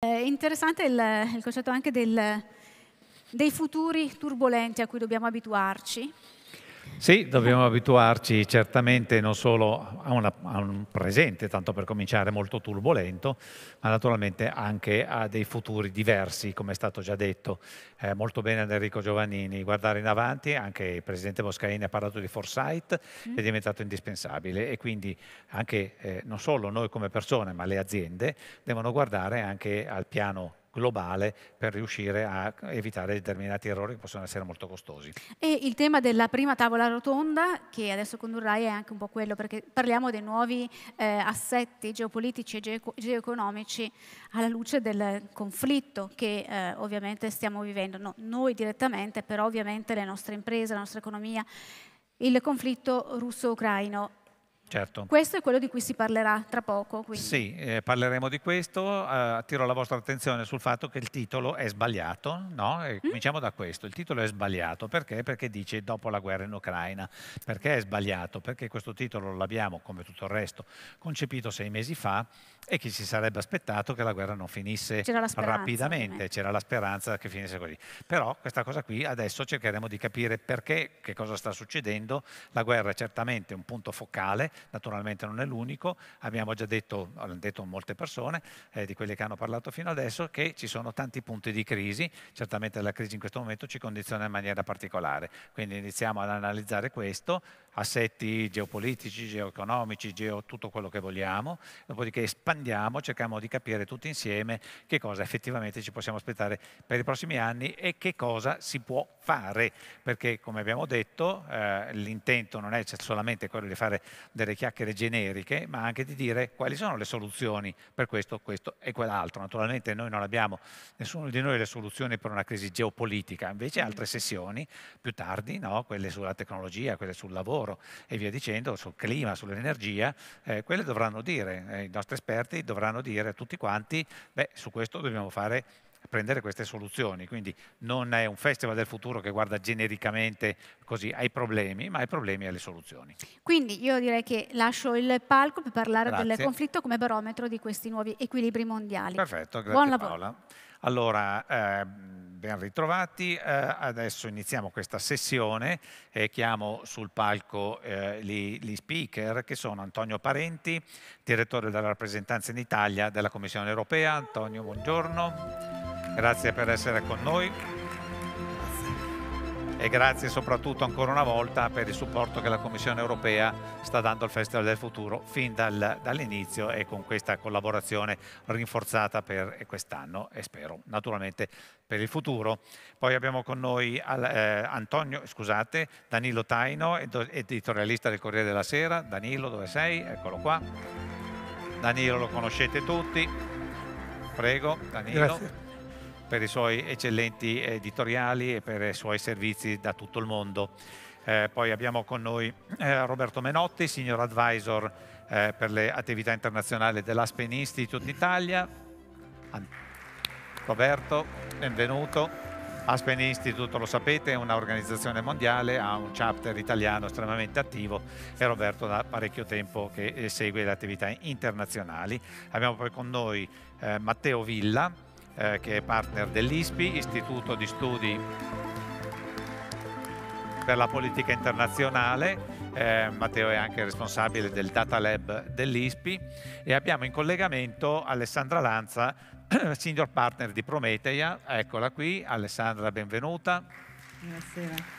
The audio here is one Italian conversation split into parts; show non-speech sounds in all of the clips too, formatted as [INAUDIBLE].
Eh, è interessante il, il concetto anche del, dei futuri turbolenti a cui dobbiamo abituarci, sì, dobbiamo abituarci certamente non solo a, una, a, un presente, tanto per cominciare, molto turbolento, ma naturalmente anche a dei futuri diversi, come è stato già detto eh, molto bene Enrico Giovannini. Guardare in avanti, anche il Presidente Boscaini ha parlato di foresight, mm. è diventato indispensabile e quindi anche eh, non solo noi come persone, ma le aziende devono guardare anche al piano globale per riuscire a evitare determinati errori che possono essere molto costosi. E il tema della prima tavola rotonda che adesso condurrai è anche un po' quello perché parliamo dei nuovi eh, assetti geopolitici e geoeconomici alla luce del conflitto che eh, ovviamente stiamo vivendo, no, noi direttamente, però ovviamente le nostre imprese, la nostra economia il conflitto russo-ucraino. Certo. Questo è quello di cui si parlerà tra poco. Quindi. Sì, eh, parleremo di questo. Eh, attiro la vostra attenzione sul fatto che il titolo è sbagliato. No? Mm? Cominciamo da questo. Il titolo è sbagliato perché? Perché dice dopo la guerra in Ucraina. Perché è sbagliato? Perché questo titolo l'abbiamo, come tutto il resto, concepito sei mesi fa e chi si sarebbe aspettato che la guerra non finisse rapidamente, c'era la speranza che finisse così. Però questa cosa qui adesso cercheremo di capire perché, che cosa sta succedendo, la guerra è certamente un punto focale, naturalmente non è l'unico, abbiamo già detto, l'hanno detto molte persone eh, di quelli che hanno parlato fino adesso, che ci sono tanti punti di crisi, certamente la crisi in questo momento ci condiziona in maniera particolare, quindi iniziamo ad analizzare questo, assetti geopolitici, geoeconomici, geo tutto quello che vogliamo, dopodiché espandiamo, cerchiamo di capire tutti insieme che cosa effettivamente ci possiamo aspettare per i prossimi anni e che cosa si può fare, perché come abbiamo detto eh, l'intento non è solamente quello di fare delle chiacchiere generiche, ma anche di dire quali sono le soluzioni per questo, questo e quell'altro. Naturalmente noi non abbiamo, nessuno di noi le soluzioni per una crisi geopolitica, invece altre sessioni più tardi, no? quelle sulla tecnologia, quelle sul lavoro, lavoro e via dicendo, sul clima, sull'energia, eh, quelle dovranno dire, eh, i nostri esperti dovranno dire a tutti quanti, beh, su questo dobbiamo fare prendere queste soluzioni. Quindi non è un festival del futuro che guarda genericamente così ai problemi, ma ai problemi e alle soluzioni. Quindi io direi che lascio il palco per parlare grazie. del conflitto come barometro di questi nuovi equilibri mondiali. Perfetto, grazie Buon lavoro. Allora, ehm, ben ritrovati, eh, adesso iniziamo questa sessione e chiamo sul palco eh, gli, gli, speaker che sono Antonio Parenti, direttore della rappresentanza in Italia della Commissione Europea. Antonio, buongiorno, grazie per essere con noi e grazie soprattutto ancora una volta per il supporto che la Commissione europea sta dando al Festival del Futuro fin dal, dall'inizio e con questa collaborazione rinforzata per quest'anno e spero naturalmente per il futuro. Poi abbiamo con noi al, eh, Antonio, scusate, Danilo Taino, editorialista del Corriere della Sera. Danilo, dove sei? Eccolo qua. Danilo lo conoscete tutti. Prego, Danilo. Grazie per i suoi eccellenti editoriali e per i suoi servizi da tutto il mondo. Eh, poi abbiamo con noi eh, Roberto Menotti, Senior Advisor eh, per le attività internazionali dell'Aspen Institute Italia. Roberto, benvenuto. Aspen Institute, lo sapete, è un'organizzazione mondiale, ha un chapter italiano estremamente attivo e Roberto da parecchio tempo che eh, segue le attività internazionali. Abbiamo poi con noi eh, Matteo Villa, eh, che è partner dell'ISPI, Istituto di Studi per la Politica Internazionale. Eh, Matteo è anche responsabile del Data Lab dell'ISPI e abbiamo in collegamento Alessandra Lanza, [CLEARS THROAT] senior partner di Prometeia. Eccola qui. Alessandra, benvenuta. Buonasera.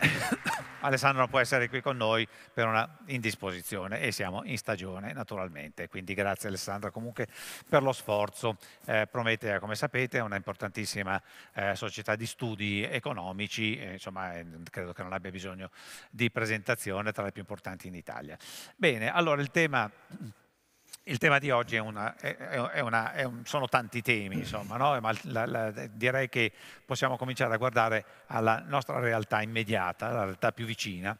[COUGHS] Alessandro non può essere qui con noi per una indisposizione e siamo in stagione naturalmente, quindi grazie Alessandro comunque per lo sforzo. Eh, Prometea, come sapete, è una importantissima eh, società di studi economici, eh, insomma eh, credo che non abbia bisogno di presentazione, tra le più importanti in Italia. Bene, allora il tema il tema di oggi è una, è, è una, un, sono tanti temi, insomma, no? ma la, la, direi che possiamo cominciare a guardare alla nostra realtà immediata, la realtà più vicina,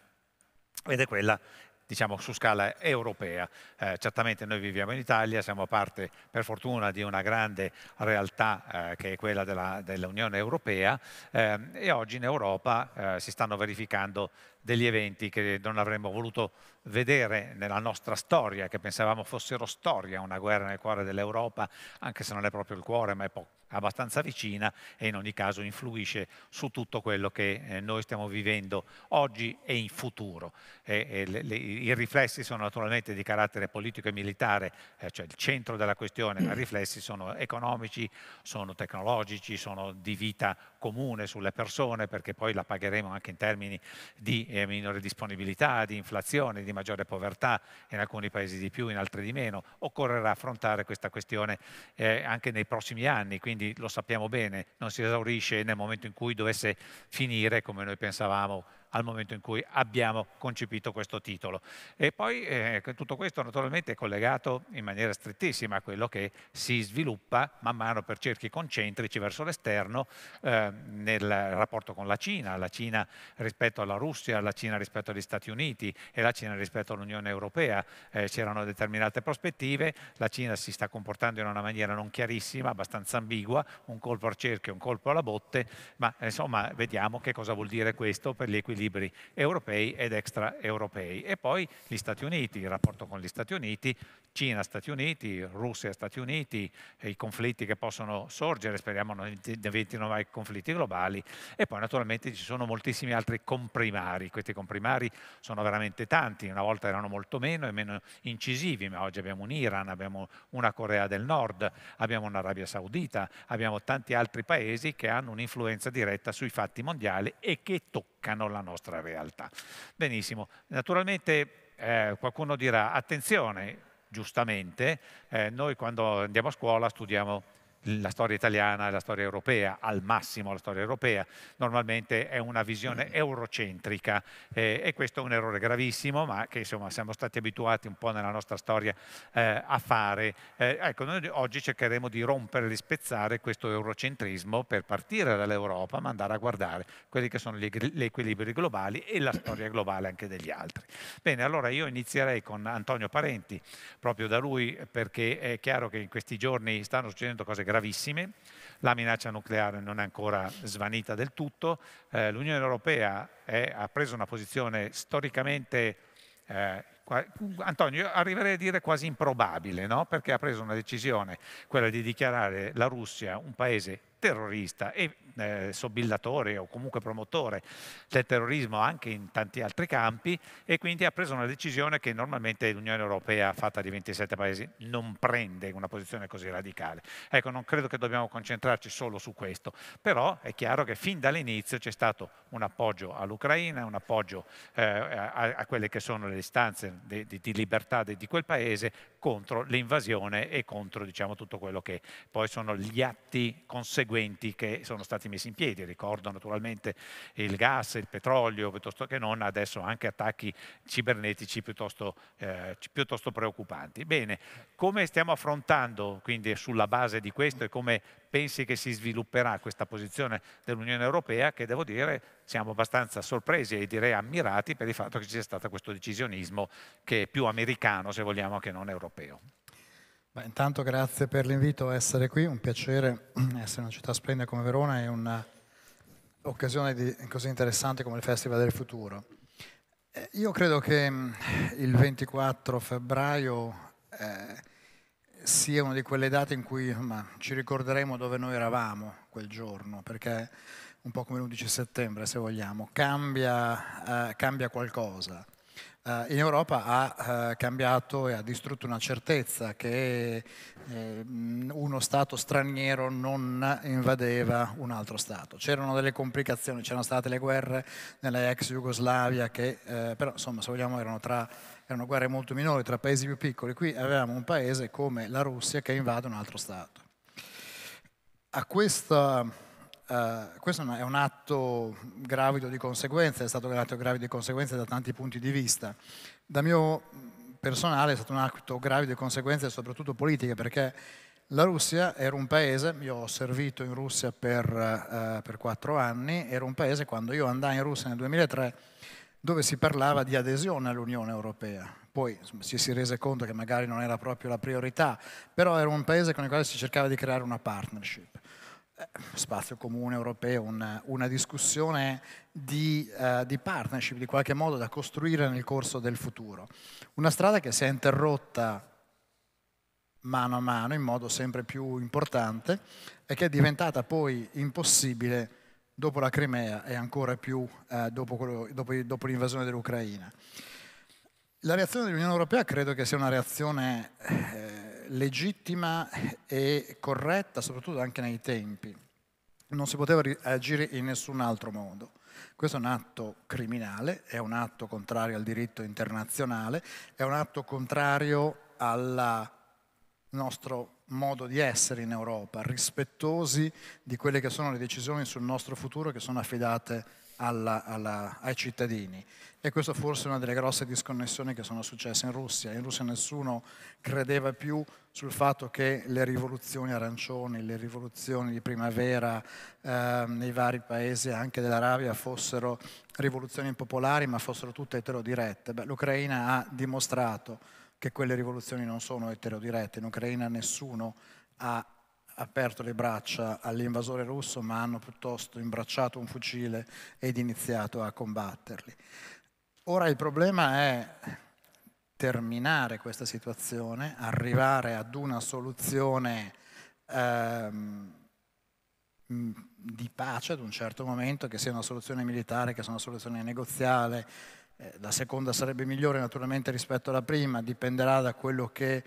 ed è quella diciamo, su scala europea. Eh, certamente noi viviamo in Italia, siamo parte per fortuna di una grande realtà eh, che è quella della, dell'Unione Europea eh, e oggi in Europa eh, si stanno verificando degli eventi che non avremmo voluto vedere nella nostra storia, che pensavamo fossero storia, una guerra nel cuore dell'Europa, anche se non è proprio il cuore, ma è abbastanza vicina e in ogni caso influisce su tutto quello che eh, noi stiamo vivendo oggi e in futuro. E, e le, le, I riflessi sono naturalmente di carattere politico e militare, eh, cioè il centro della questione, ma i riflessi sono economici, sono tecnologici, sono di vita comune sulle persone, perché poi la pagheremo anche in termini di eh, minore disponibilità, di inflazione, di maggiore povertà, in alcuni paesi di più, in altri di meno. Occorrerà affrontare questa questione eh, anche nei prossimi anni, quindi lo sappiamo bene, non si esaurisce nel momento in cui dovesse finire, come noi pensavamo, al momento in cui abbiamo concepito questo titolo. E poi eh, tutto questo naturalmente è collegato in maniera strettissima a quello che si sviluppa man mano per cerchi concentrici verso l'esterno eh, nel rapporto con la Cina, la Cina rispetto alla Russia, la Cina rispetto agli Stati Uniti e la Cina rispetto all'Unione Europea. Eh, c'erano determinate prospettive, la Cina si sta comportando in una maniera non chiarissima, abbastanza ambigua, un colpo al cerchio, un colpo alla botte, ma insomma vediamo che cosa vuol dire questo per gli equilibri libri europei ed extraeuropei. E poi gli Stati Uniti, il rapporto con gli Stati Uniti, Cina-Stati Uniti, Russia-Stati Uniti, i conflitti che possono sorgere, speriamo non diventino mai conflitti globali, e poi naturalmente ci sono moltissimi altri comprimari, questi comprimari sono veramente tanti, una volta erano molto meno e meno incisivi, ma oggi abbiamo un Iran, abbiamo una Corea del Nord, abbiamo un'Arabia Saudita, abbiamo tanti altri paesi che hanno un'influenza diretta sui fatti mondiali e che toccano toccano la nostra realtà. Benissimo, naturalmente eh, qualcuno dirà attenzione, giustamente, eh, noi quando andiamo a scuola studiamo la storia italiana e la storia europea, al massimo la storia europea, normalmente è una visione mm. eurocentrica eh, e questo è un errore gravissimo ma che insomma siamo stati abituati un po' nella nostra storia eh, a fare. Eh, ecco, noi oggi cercheremo di rompere e spezzare questo eurocentrismo per partire dall'Europa ma andare a guardare quelli che sono gli, gli equilibri globali e la storia globale anche degli altri. Bene, allora io inizierei con Antonio Parenti, proprio da lui perché è chiaro che in questi giorni stanno succedendo cose gravissime, la minaccia nucleare non è ancora svanita del tutto, eh, l'Unione Europea è, ha preso una posizione storicamente, eh, Antonio, arriverei a dire quasi improbabile, no? perché ha preso una decisione, quella di dichiarare la Russia un paese terrorista e eh, sobillatore o comunque promotore del terrorismo anche in tanti altri campi e quindi ha preso una decisione che normalmente l'Unione Europea fatta di 27 paesi non prende una posizione così radicale. Ecco, non credo che dobbiamo concentrarci solo su questo, però è chiaro che fin dall'inizio c'è stato un appoggio all'Ucraina, un appoggio eh, a, a, quelle che sono le istanze di, di, di libertà di, di quel paese contro l'invasione e contro diciamo, tutto quello che poi sono gli atti conseguenti seguenti che sono stati messi in piedi. Ricordo naturalmente il gas, il petrolio, piuttosto che non, adesso anche attacchi cibernetici piuttosto, eh, piuttosto preoccupanti. Bene, come stiamo affrontando quindi sulla base di questo e come pensi che si svilupperà questa posizione dell'Unione Europea che devo dire siamo abbastanza sorpresi e direi ammirati per il fatto che ci sia stato questo decisionismo che è più americano se vogliamo che non europeo. Beh, intanto grazie per l'invito a essere qui, un piacere [CLEARS THROAT] essere in una città splendida come Verona e un'occasione così interessante come il Festival del Futuro. Eh, io credo che mm, il 24 febbraio eh, sia una di quelle date in cui ma, ci ricorderemo dove noi eravamo quel giorno, perché un po' come l'11 settembre se vogliamo, cambia, eh, cambia qualcosa. Eh, in Europa ha eh, cambiato e ha distrutto una certezza che ehm, uno Stato straniero non invadeva un altro Stato. C'erano delle complicazioni, c'erano state le guerre nella ex Jugoslavia che eh, però insomma se vogliamo erano, tra, erano guerre molto minori tra paesi più piccoli. Qui avevamo un paese come la Russia che invade un altro Stato. A questa eh, questo è un atto gravido di conseguenze, è stato un atto gravido di conseguenze da tanti punti di vista. Da mio personale è stato un atto gravido di conseguenze soprattutto politiche perché la Russia era un paese, io ho servito in Russia per, eh, quattro anni, era un paese quando io andai in Russia nel 2003 dove si parlava di adesione all'Unione Europea. Poi insomma, ci si rese conto che magari non era proprio la priorità, però era un paese con il quale si cercava di creare una partnership spazio comune europeo, una, una discussione di, uh, di, partnership di qualche modo da costruire nel corso del futuro. Una strada che si è interrotta mano a mano in modo sempre più importante e che è diventata poi impossibile dopo la Crimea e ancora più uh, dopo, quello, dopo, dopo l'invasione dell'Ucraina. La reazione dell'Unione Europea credo che sia una reazione... Eh, legittima e corretta, soprattutto anche nei tempi. Non si poteva agire in nessun altro modo. Questo è un atto criminale, è un atto contrario al diritto internazionale, è un atto contrario al nostro modo di essere in Europa, rispettosi di quelle che sono le decisioni sul nostro futuro che sono affidate a alla, alla, ai cittadini. E questa forse è una delle grosse disconnessioni che sono successe in Russia. In Russia nessuno credeva più sul fatto che le rivoluzioni arancioni, le rivoluzioni di primavera eh, nei vari paesi anche dell'Arabia fossero rivoluzioni impopolari, ma fossero tutte eterodirette. Beh, L'Ucraina ha dimostrato che quelle rivoluzioni non sono eterodirette. In Ucraina nessuno ha aperto le braccia all'invasore russo, ma hanno piuttosto imbracciato un fucile ed iniziato a combatterli. Ora il problema è terminare questa situazione, arrivare ad una soluzione ehm, di pace ad un certo momento, che sia una soluzione militare, che sia una soluzione negoziale. Eh, la seconda sarebbe migliore naturalmente rispetto alla prima, dipenderà da quello che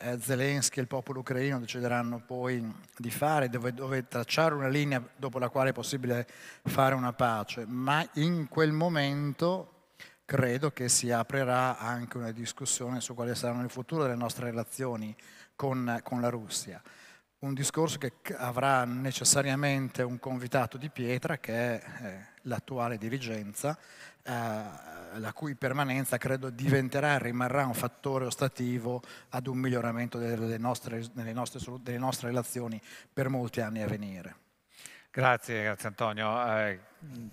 eh, Zelensky e il popolo ucraino decideranno poi di fare, dove, dove tracciare una linea dopo la quale è possibile fare una pace, ma in quel momento credo che si aprirà anche una discussione su quale saranno il futuro delle nostre relazioni con, con la Russia un discorso che avrà necessariamente un convitato di pietra che è eh, l'attuale dirigenza, eh, la cui permanenza credo diventerà e rimarrà un fattore ostativo ad un miglioramento delle nostre, delle, nostre, delle nostre, relazioni per molti anni a venire. Grazie, grazie Antonio. Eh,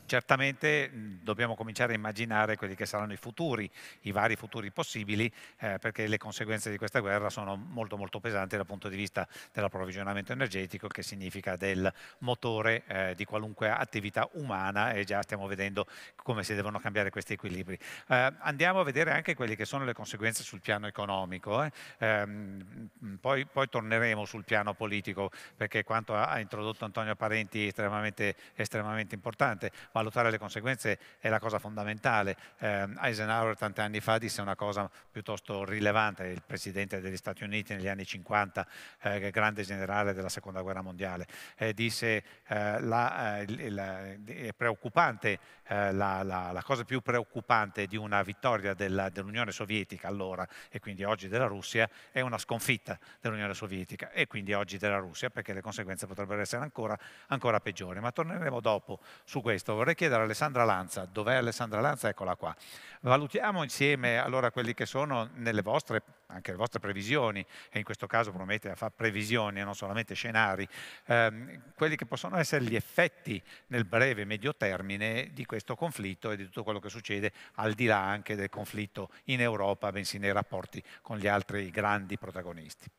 certamente mm, dobbiamo cominciare a immaginare quelli che saranno i futuri, i vari futuri possibili, eh, perché le conseguenze di questa guerra sono molto molto pesanti dal punto di vista dell'approvvigionamento energetico, che significa del motore eh, di qualunque attività umana e già stiamo vedendo come si devono cambiare questi equilibri. Eh, andiamo a vedere anche quelle che sono le conseguenze sul piano economico, eh. ehm, mm, poi, poi, torneremo sul piano politico, perché quanto ha introdotto Antonio Parenti è estremamente, estremamente importante importante, valutare le conseguenze è la cosa fondamentale. Eh, Eisenhower tanti anni fa disse una cosa piuttosto rilevante, il presidente degli Stati Uniti negli anni 50, eh, grande generale della seconda guerra mondiale, eh, disse la, eh, il, eh, è preoccupante, eh, la, la, la, cosa più preoccupante di una vittoria dell'Unione Sovietica allora e quindi oggi della Russia è una sconfitta dell'Unione Sovietica e quindi oggi della Russia perché le conseguenze potrebbero essere ancora, ancora peggiori. Ma torneremo dopo su questo, vorrei chiedere a Alessandra Lanza, dov'è Alessandra Lanza? Eccola qua. Valutiamo insieme allora quelli che sono nelle vostre, anche le vostre previsioni, e in questo caso promette a fare previsioni e non solamente scenari, ehm, quelli che possono essere gli effetti nel breve e medio termine di questo conflitto e di tutto quello che succede al di là anche del conflitto in Europa, bensì nei rapporti con gli altri grandi protagonisti.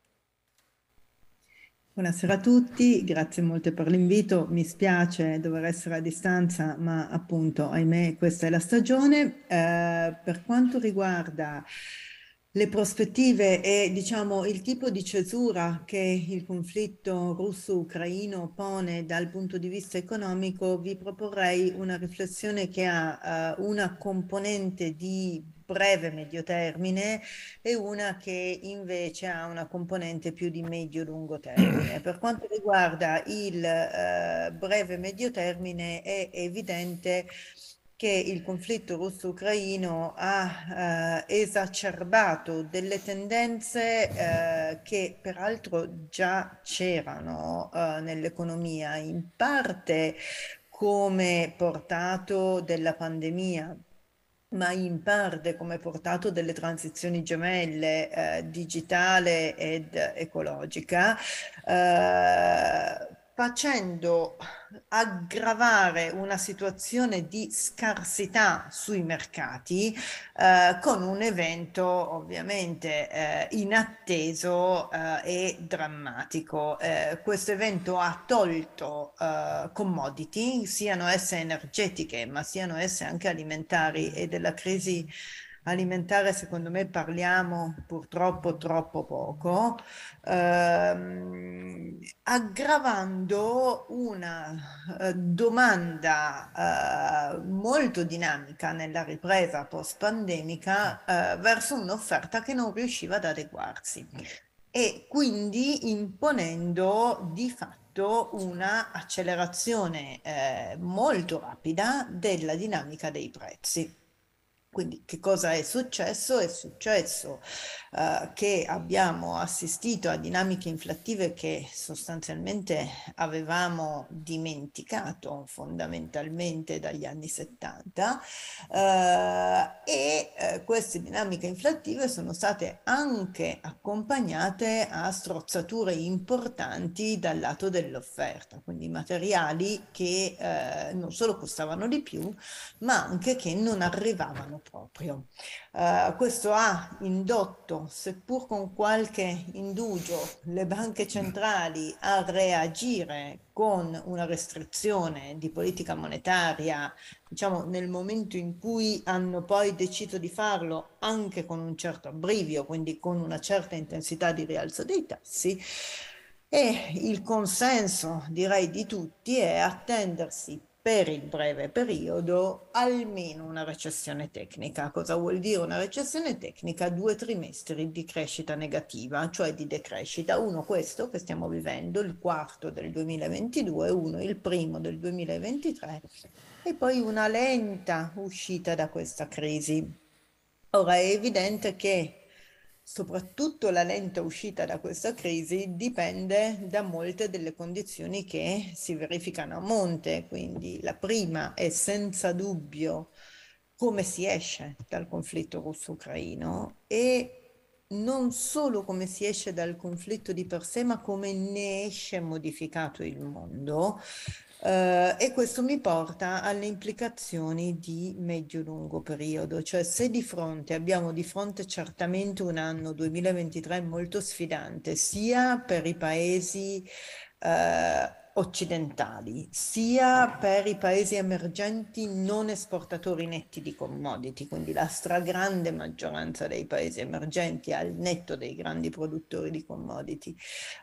Buonasera a tutti, grazie molte per l'invito. Mi spiace dover essere a distanza, ma appunto, ahimè, questa è la stagione. Eh, per quanto riguarda le prospettive e diciamo il tipo di cesura che il conflitto russo-ucraino pone dal punto di vista economico, vi proporrei una riflessione che ha eh, una componente di breve medio termine e una che invece ha una componente più di medio-lungo termine. Per [CLEARS THROAT] quanto riguarda il eh, breve medio termine è evidente che il conflitto russo-ucraino ha eh, esacerbato delle tendenze eh, che peraltro già c'erano eh, nell'economia, in parte come portato della pandemia, ma in parte come portato delle transizioni gemelle eh, digitale ed ecologica, eh, facendo aggravare una situazione di scarsità sui mercati eh, con un evento ovviamente eh, inatteso eh, e drammatico. Eh, questo evento ha tolto eh, commodity, siano esse energetiche ma siano esse anche alimentari e della crisi alimentare, secondo me parliamo purtroppo troppo poco, ehm, aggravando una eh, domanda eh, molto dinamica nella ripresa post-pandemica eh, verso un'offerta che non riusciva ad adeguarsi e quindi imponendo di fatto una accelerazione eh, molto rapida della dinamica dei prezzi. Quindi che cosa è successo? È successo uh, che abbiamo assistito a dinamiche inflattive che sostanzialmente avevamo dimenticato fondamentalmente dagli anni 70 uh, eh, e uh, queste dinamiche inflattive sono state anche accompagnate a strozzature importanti dal lato dell'offerta, quindi materiali che non solo costavano di più ma anche che non arrivavano proprio. Uh, questo ha indotto, seppur con qualche indugio, le banche centrali a reagire con una restrizione di politica monetaria, diciamo nel momento in cui hanno poi deciso di farlo anche con un certo abbrivio, quindi con una certa intensità di rialzo dei tassi. E il consenso, direi, di tutti è attendersi per il breve periodo almeno una recessione tecnica. Cosa vuol dire una recessione tecnica? Due trimestri di crescita negativa, cioè di decrescita. Uno questo che stiamo vivendo, il quarto del 2022, uno il primo del 2023 e poi una lenta uscita da questa crisi. Ora è evidente che soprattutto la lenta uscita da questa crisi dipende da molte delle condizioni che si verificano a monte, quindi la prima è senza dubbio come si esce dal conflitto russo-ucraino e non solo come si esce dal conflitto di per sé, ma come ne esce modificato il mondo, Uh, e questo mi porta alle implicazioni di medio-lungo periodo, cioè se di fronte abbiamo di fronte certamente un anno 2023 molto sfidante, sia per i paesi uh, occidentali, sia per i paesi emergenti non esportatori netti di commodity, quindi la stragrande maggioranza dei paesi emergenti al netto dei grandi produttori di commodity.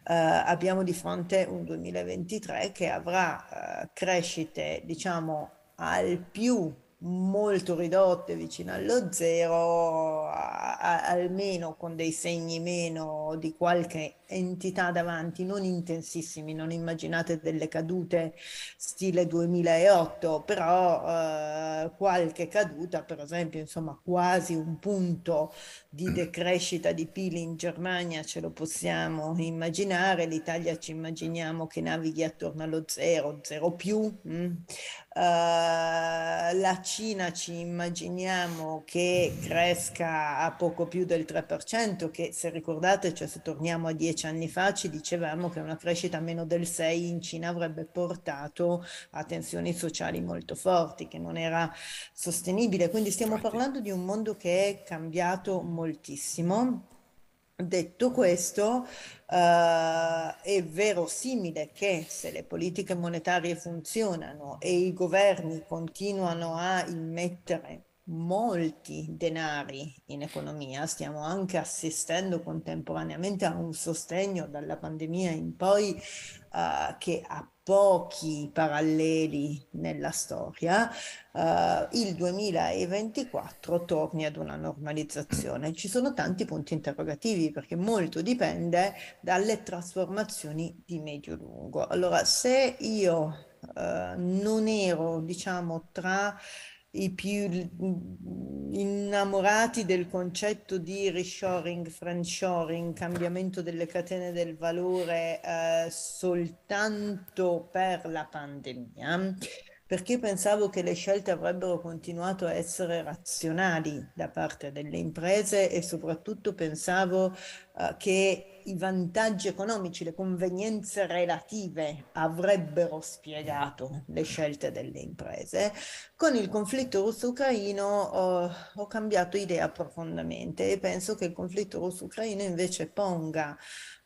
Eh, abbiamo di fronte un 2023 che avrà eh, crescite, diciamo, al più molto ridotte, vicino allo zero, a, almeno con dei segni meno di qualche entità davanti, non intensissimi, non immaginate delle cadute stile 2008, però eh, qualche caduta, per esempio, insomma, quasi un punto di mm. decrescita di PIL in Germania ce lo possiamo immaginare, l'Italia ci immaginiamo che navighi attorno allo zero, zero più, mh? Mm, eh, la Cina ci immaginiamo che cresca a poco più del 3%, che se ricordate, cioè se torniamo a dieci anni fa, ci dicevamo che una crescita meno del 6% in Cina avrebbe portato a tensioni sociali molto forti, che non era sostenibile. Quindi stiamo parlando di un mondo che è cambiato moltissimo Detto questo, eh, è verosimile che se le politiche monetarie funzionano e i governi continuano a immettere molti denari in economia, stiamo anche assistendo contemporaneamente a un sostegno dalla pandemia in poi uh, che ha pochi paralleli nella storia, uh, il 2024 torni ad una normalizzazione. Ci sono tanti punti interrogativi perché molto dipende dalle trasformazioni di medio-lungo. Allora, se io uh, non ero, diciamo, tra i più mm, innamorati del concetto di reshoring, friendshoring, cambiamento delle catene del valore eh, soltanto per la pandemia, perché pensavo che le scelte avrebbero continuato a essere razionali da parte delle imprese e soprattutto pensavo eh, che i vantaggi economici, le convenienze relative avrebbero spiegato le scelte delle imprese, con il conflitto russo-ucraino ho, ho cambiato idea profondamente e penso che il conflitto russo-ucraino invece ponga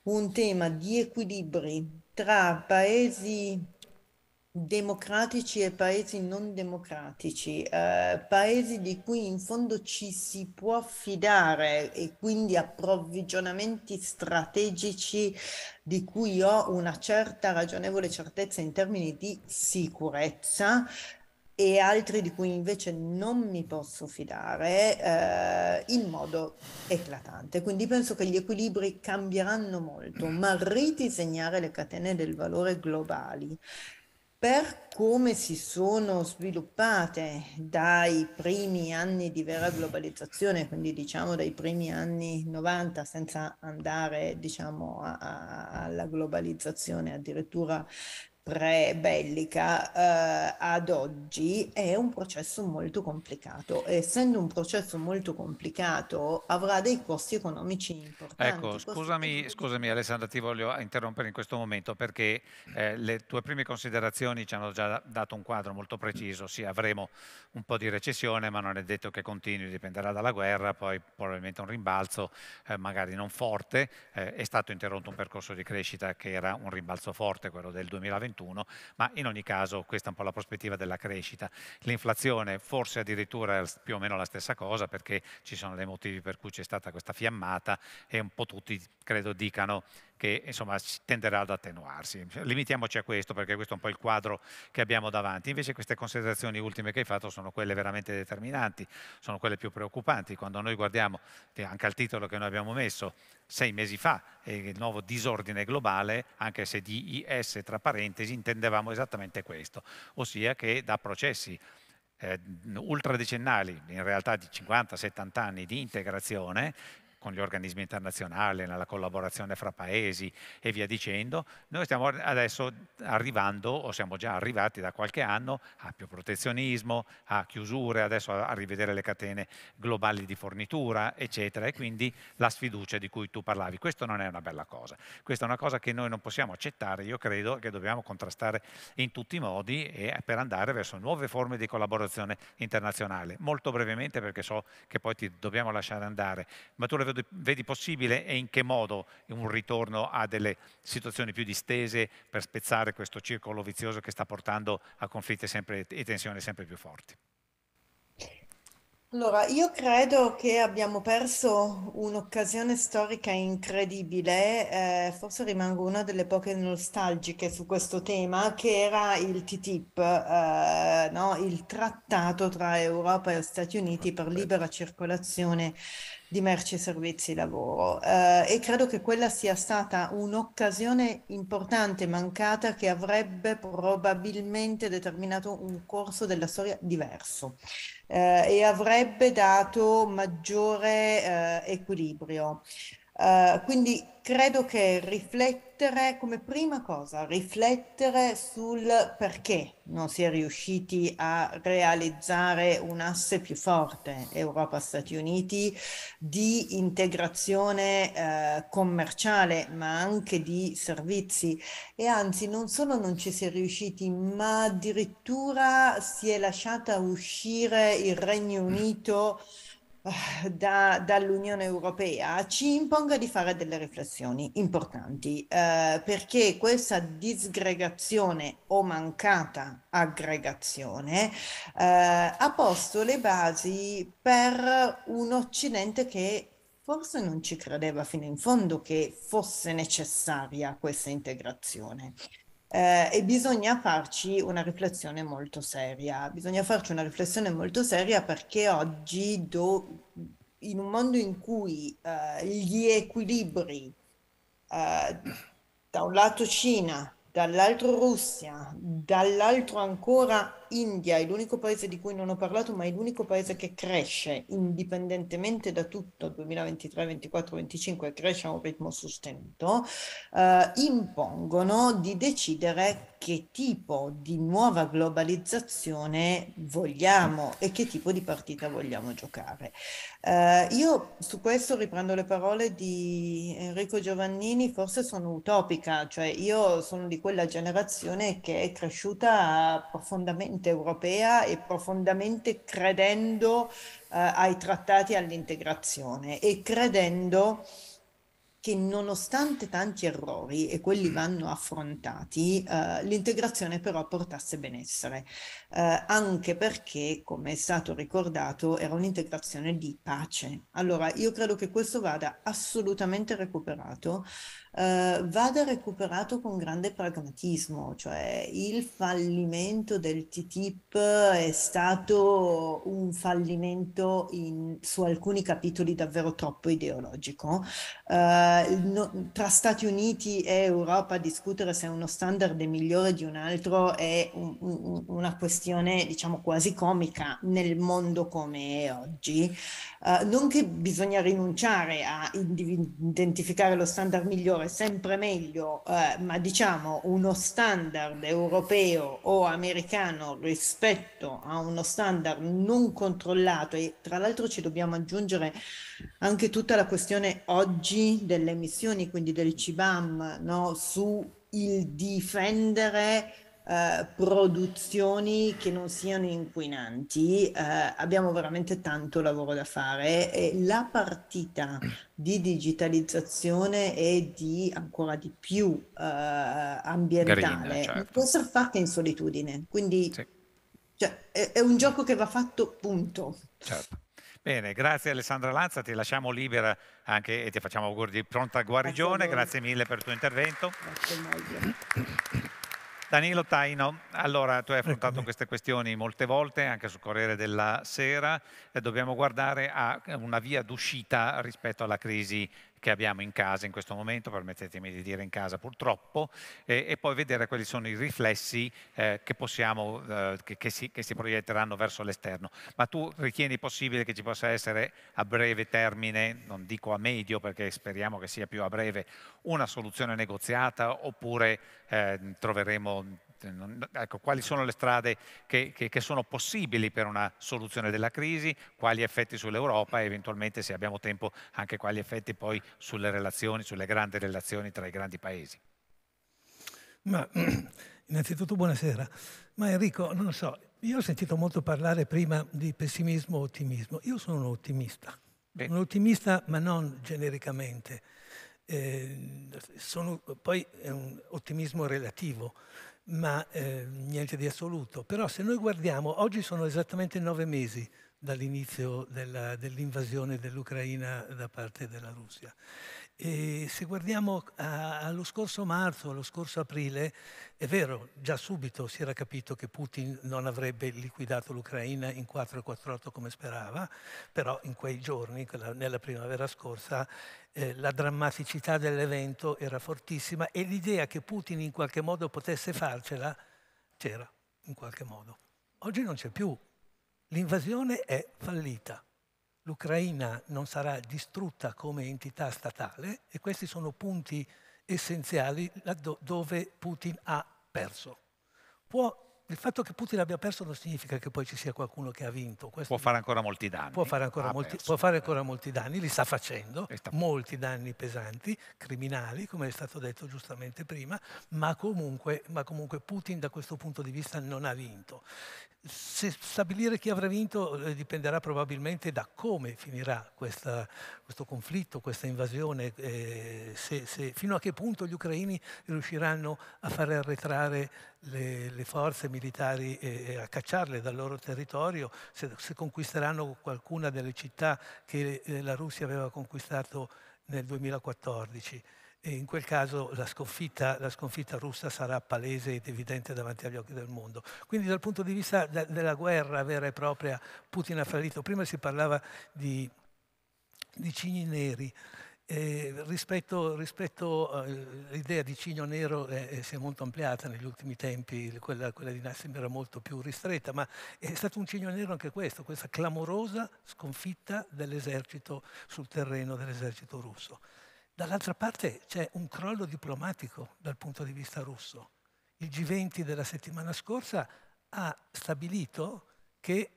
un tema di equilibri tra paesi democratici e paesi non democratici, eh, paesi di cui in fondo ci si può fidare e quindi approvvigionamenti strategici di cui ho una certa ragionevole certezza in termini di sicurezza e altri di cui invece non mi posso fidare eh, in modo eclatante. Quindi penso che gli equilibri cambieranno molto, ma ridisegnare le catene del valore globali per come si sono sviluppate dai primi anni di vera globalizzazione, quindi diciamo dai primi anni 90, senza andare diciamo, a, a, alla globalizzazione addirittura pre-bellica eh, ad oggi è un processo molto complicato. Essendo un processo molto complicato avrà dei costi economici importanti. Ecco, scusami, costi... scusami Alessandra, ti voglio interrompere in questo momento perché eh, le tue prime considerazioni ci hanno già dato un quadro molto preciso. Sì, avremo un po' di recessione, ma non è detto che continui, dipenderà dalla guerra, poi probabilmente un rimbalzo, eh, magari non forte. Eh, è stato interrotto un percorso di crescita che era un rimbalzo forte, quello del 2021 2021, ma in ogni caso questa è un po' la prospettiva della crescita. L'inflazione forse addirittura è più o meno la stessa cosa perché ci sono dei motivi per cui c'è stata questa fiammata e un po' tutti credo dicano che insomma, tenderà ad attenuarsi. Limitiamoci a questo perché questo è un po' il quadro che abbiamo davanti. Invece queste considerazioni ultime che hai fatto sono quelle veramente determinanti, sono quelle più preoccupanti. Quando noi guardiamo anche al titolo che noi abbiamo messo sei mesi fa, il nuovo disordine globale, anche se di IS tra parentesi intendevamo esattamente questo, ossia che da processi eh, ultradecennali, in realtà di 50-70 anni di integrazione, con gli organismi internazionali, nella collaborazione fra paesi e via dicendo, noi stiamo adesso arrivando o siamo già arrivati da qualche anno a più protezionismo, a chiusure, adesso a rivedere le catene globali di fornitura, eccetera, e quindi la sfiducia di cui tu parlavi. Questo non è una bella cosa, questa è una cosa che noi non possiamo accettare, io credo che dobbiamo contrastare in tutti i modi e per andare verso nuove forme di collaborazione internazionale. Molto brevemente perché so che poi ti dobbiamo lasciare andare, ma tu le vedi, vedi possibile e in che modo un ritorno a delle situazioni più distese per spezzare questo circolo vizioso che sta portando a conflitti e tensioni sempre più forti? Allora, io credo che abbiamo perso un'occasione storica incredibile, eh, forse rimango una delle poche nostalgiche su questo tema, che era il TTIP, eh, no? il trattato tra Europa e Stati Uniti per libera circolazione di merci e servizi lavoro eh, e credo che quella sia stata un'occasione importante mancata che avrebbe probabilmente determinato un corso della storia diverso eh, e avrebbe dato maggiore eh, equilibrio. Uh, quindi credo che riflettere come prima cosa, riflettere sul perché non si è riusciti a realizzare un asse più forte Europa-Stati Uniti di integrazione uh, commerciale ma anche di servizi e anzi non solo non ci si è riusciti ma addirittura si è lasciata uscire il Regno Unito mm eh, da, dall'Unione Europea ci imponga di fare delle riflessioni importanti eh, perché questa disgregazione o mancata aggregazione eh, ha posto le basi per un Occidente che forse non ci credeva fino in fondo che fosse necessaria questa integrazione. Eh, e bisogna farci una riflessione molto seria, bisogna farci una riflessione molto seria perché oggi do, in un mondo in cui eh, gli equilibri eh, da un lato Cina, dall'altro Russia, dall'altro ancora India è l'unico paese di cui non ho parlato, ma è l'unico paese che cresce indipendentemente da tutto, 2023, 24, 25, cresce a un ritmo sostenuto, eh, impongono di decidere che tipo di nuova globalizzazione vogliamo e che tipo di partita vogliamo giocare. Eh, io su questo riprendo le parole di Enrico Giovannini, forse sono utopica, cioè io sono di quella generazione che è cresciuta profondamente convinta europea e profondamente credendo eh, ai trattati e all'integrazione e credendo che nonostante tanti errori, e quelli mm. vanno affrontati, eh, l'integrazione però portasse benessere, eh, anche perché, come è stato ricordato, era un'integrazione di pace. Allora, io credo che questo vada assolutamente recuperato, eh, vada recuperato con grande pragmatismo, cioè il fallimento del TTIP è stato un fallimento in, su alcuni capitoli davvero troppo ideologico. Eh, no, tra Stati Uniti e Europa discutere se uno standard è migliore di un altro è un, un, una questione diciamo quasi comica nel mondo come è oggi. Eh, non che bisogna rinunciare a identificare lo standard migliore, sempre meglio, uh, ma diciamo uno standard europeo o americano rispetto a uno standard non controllato e tra l'altro ci dobbiamo aggiungere anche tutta la questione oggi delle emissioni, quindi del CBAM, no? su il difendere eh, produzioni che non siano inquinanti, eh, abbiamo veramente tanto lavoro da fare e la partita di digitalizzazione e di ancora di più eh, ambientale Garina, certo. può essere fatta in solitudine, quindi sì. cioè, è, è un gioco che va fatto punto. Certo. Bene, grazie Alessandra Lanza, ti lasciamo libera anche e ti facciamo auguri di pronta guarigione, grazie, grazie mille per il tuo intervento. Grazie, Danilo Taino, allora tu hai ecco affrontato Eccomi. queste questioni molte volte, anche sul Corriere della Sera, e dobbiamo guardare a una via d'uscita rispetto alla crisi che abbiamo in casa in questo momento, permettetemi di dire in casa purtroppo, eh, e poi vedere quali sono i riflessi eh, che, possiamo, eh, che, che, si, che si proietteranno verso l'esterno. Ma tu ritieni possibile che ci possa essere a breve termine, non dico a medio perché speriamo che sia più a breve, una soluzione negoziata oppure eh, troveremo cioè, ecco, quali sono le strade che, che, che, sono possibili per una soluzione della crisi, quali effetti sull'Europa e eventualmente, se abbiamo tempo, anche quali effetti poi sulle relazioni, sulle grandi relazioni tra i grandi paesi. Ma [CLEARS THROAT] innanzitutto buonasera. Ma Enrico, non lo so, io ho sentito molto parlare prima di pessimismo o ottimismo. Io sono un ottimista, Bene. un ottimista ma non genericamente. Eh, sono, poi è un ottimismo relativo ma eh, niente di assoluto. Però se noi guardiamo, oggi sono esattamente nove mesi dall'inizio della, dell'invasione dell'Ucraina da parte della Russia. E se guardiamo a, allo scorso marzo, allo scorso aprile, è vero, già subito si era capito che Putin non avrebbe liquidato l'Ucraina in 4-4-8 come sperava, però in quei giorni, nella primavera scorsa, eh, la drammaticità dell'evento era fortissima e l'idea che Putin in qualche modo potesse farcela c'era, in qualche modo. Oggi non c'è più. L'invasione è fallita. L'Ucraina non sarà distrutta come entità statale e questi sono punti essenziali dove Putin ha perso. Può il fatto che Putin abbia perso non significa che poi ci sia qualcuno che ha vinto. Questo può fare ancora molti danni. Può fare ancora, ah, molti, può fare ancora molti, danni, li sta facendo, sta... molti danni pesanti, criminali, come è stato detto giustamente prima, ma comunque, ma comunque Putin da questo punto di vista non ha vinto. Se stabilire chi avrà vinto eh, dipenderà probabilmente da come finirà questa, questo conflitto, questa invasione, eh, se, se, fino a che punto gli ucraini riusciranno a far arretrare le, le forze militari e, e, a cacciarle dal loro territorio, se, se conquisteranno qualcuna delle città che eh, la Russia aveva conquistato nel 2014. E in quel caso la sconfitta, la sconfitta, russa sarà palese ed evidente davanti agli occhi del mondo. Quindi dal punto di vista da, della guerra vera e propria Putin ha fallito. Prima si parlava di, di cigni neri. Eh, rispetto, rispetto all'idea eh, di cigno nero eh, si è molto ampliata negli ultimi tempi, quella, quella di Nassim era molto più ristretta, ma è stato un cigno nero anche questo, questa clamorosa sconfitta dell'esercito sul terreno dell'esercito russo. Dall'altra parte c'è un crollo diplomatico dal punto di vista russo. Il G20 della settimana scorsa ha stabilito che,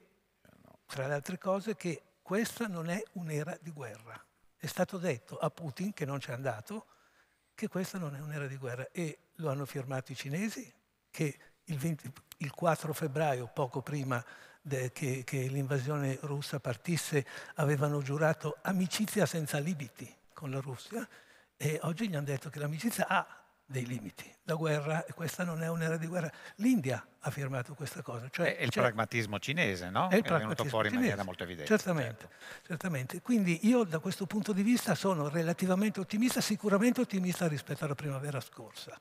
tra le altre cose, che questa non è un'era di guerra. È stato detto a Putin, che non c'è andato, che questa non è un'era di guerra e lo hanno firmato i cinesi, che il, 20, il 4 febbraio, poco prima de, che, che l'invasione russa partisse, avevano giurato amicizia senza limiti con la Russia e oggi gli hanno detto che l'amicizia ha dei limiti. La guerra, e questa non è un'era di guerra. L'India ha firmato questa cosa. Cioè, è il cioè, pragmatismo cinese, no? È, il pragmatismo è venuto fuori in maniera molto evidente. Certamente, certo. certamente. Quindi io da questo punto di vista sono relativamente ottimista, sicuramente ottimista rispetto alla primavera scorsa.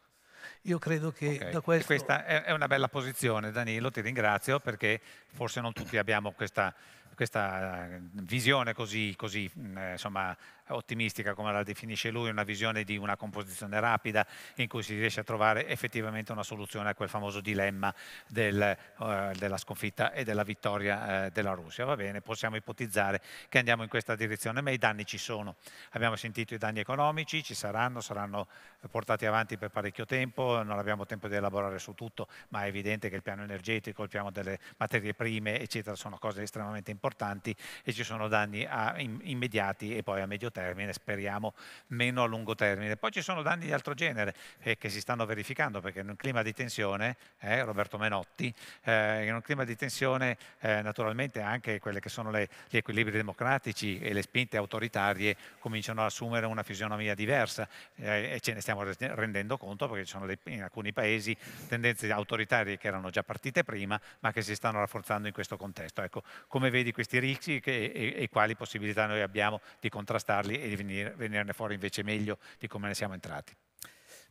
Io credo che okay. da questo... E questa è una bella posizione, Danilo, ti ringrazio perché forse non tutti abbiamo questa, questa eh, visione così, così eh, insomma, ottimistica come la definisce lui, una visione di una composizione rapida in cui si riesce a trovare effettivamente una soluzione a quel famoso dilemma del, uh, della sconfitta e della vittoria uh, della Russia. Va bene, possiamo ipotizzare che andiamo in questa direzione, ma i danni ci sono. Abbiamo sentito i danni economici, ci saranno, saranno portati avanti per parecchio tempo, non abbiamo tempo di elaborare su tutto, ma è evidente che il piano energetico, il piano delle materie prime, eccetera, sono cose estremamente importanti e ci sono danni a, in, immediati e poi a medio termine termine, speriamo meno a lungo termine. Poi ci sono danni di altro genere eh, che si stanno verificando perché in un clima di tensione, eh, Roberto Menotti, eh, in un clima di tensione eh, naturalmente anche quelli che sono le, gli equilibri democratici e le spinte autoritarie cominciano ad assumere una fisionomia diversa eh, e ce ne stiamo rendendo conto perché ci sono dei, in alcuni paesi tendenze autoritarie che erano già partite prima ma che si stanno rafforzando in questo contesto. Ecco, come vedi questi rischi e, e, e quali possibilità noi abbiamo di contrastarli risolverli e di venir, venirne fuori invece meglio di come ne siamo entrati.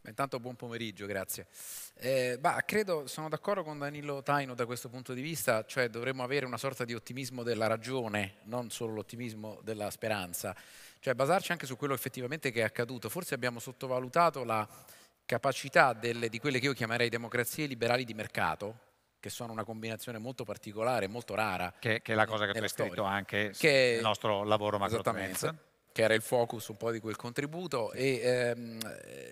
Beh, intanto buon pomeriggio, grazie. Eh, bah, credo, sono d'accordo con Danilo Taino da questo punto di vista, cioè dovremmo avere una sorta di ottimismo della ragione, non solo l'ottimismo della speranza, cioè basarci anche su quello effettivamente che è accaduto. Forse abbiamo sottovalutato la capacità delle, di quelle che io chiamerei democrazie liberali di mercato, che sono una combinazione molto particolare, molto rara. Che, che è la cosa che tu hai scritto anche che, nel nostro lavoro macro. Esattamente che era il focus un po' di quel contributo, e ehm,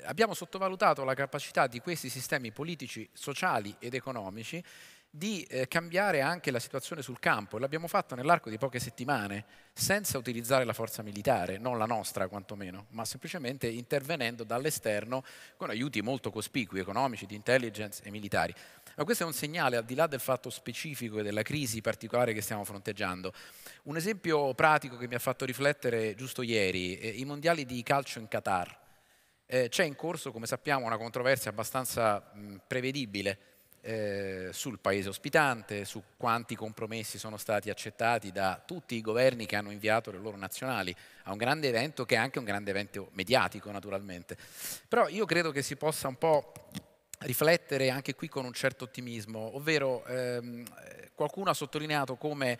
abbiamo sottovalutato la capacità di questi sistemi politici, sociali ed economici di eh, cambiare anche la situazione sul campo e l'abbiamo fatto nell'arco di poche settimane senza utilizzare la forza militare, non la nostra quantomeno, ma semplicemente intervenendo dall'esterno con aiuti molto cospicui, economici, di intelligence e militari. Ma questo è un segnale, al di là del fatto specifico e della crisi particolare che stiamo fronteggiando. Un esempio pratico che mi ha fatto riflettere giusto ieri, eh, i mondiali di calcio in Qatar. Eh, c'è in corso, come sappiamo, una controversia abbastanza mh, prevedibile eh, sul paese ospitante, su quanti compromessi sono stati accettati da tutti i governi che hanno inviato le loro nazionali a un grande evento che è anche un grande evento mediatico naturalmente. Però io credo che si possa un po' riflettere anche qui con un certo ottimismo, ovvero ehm, qualcuno ha sottolineato come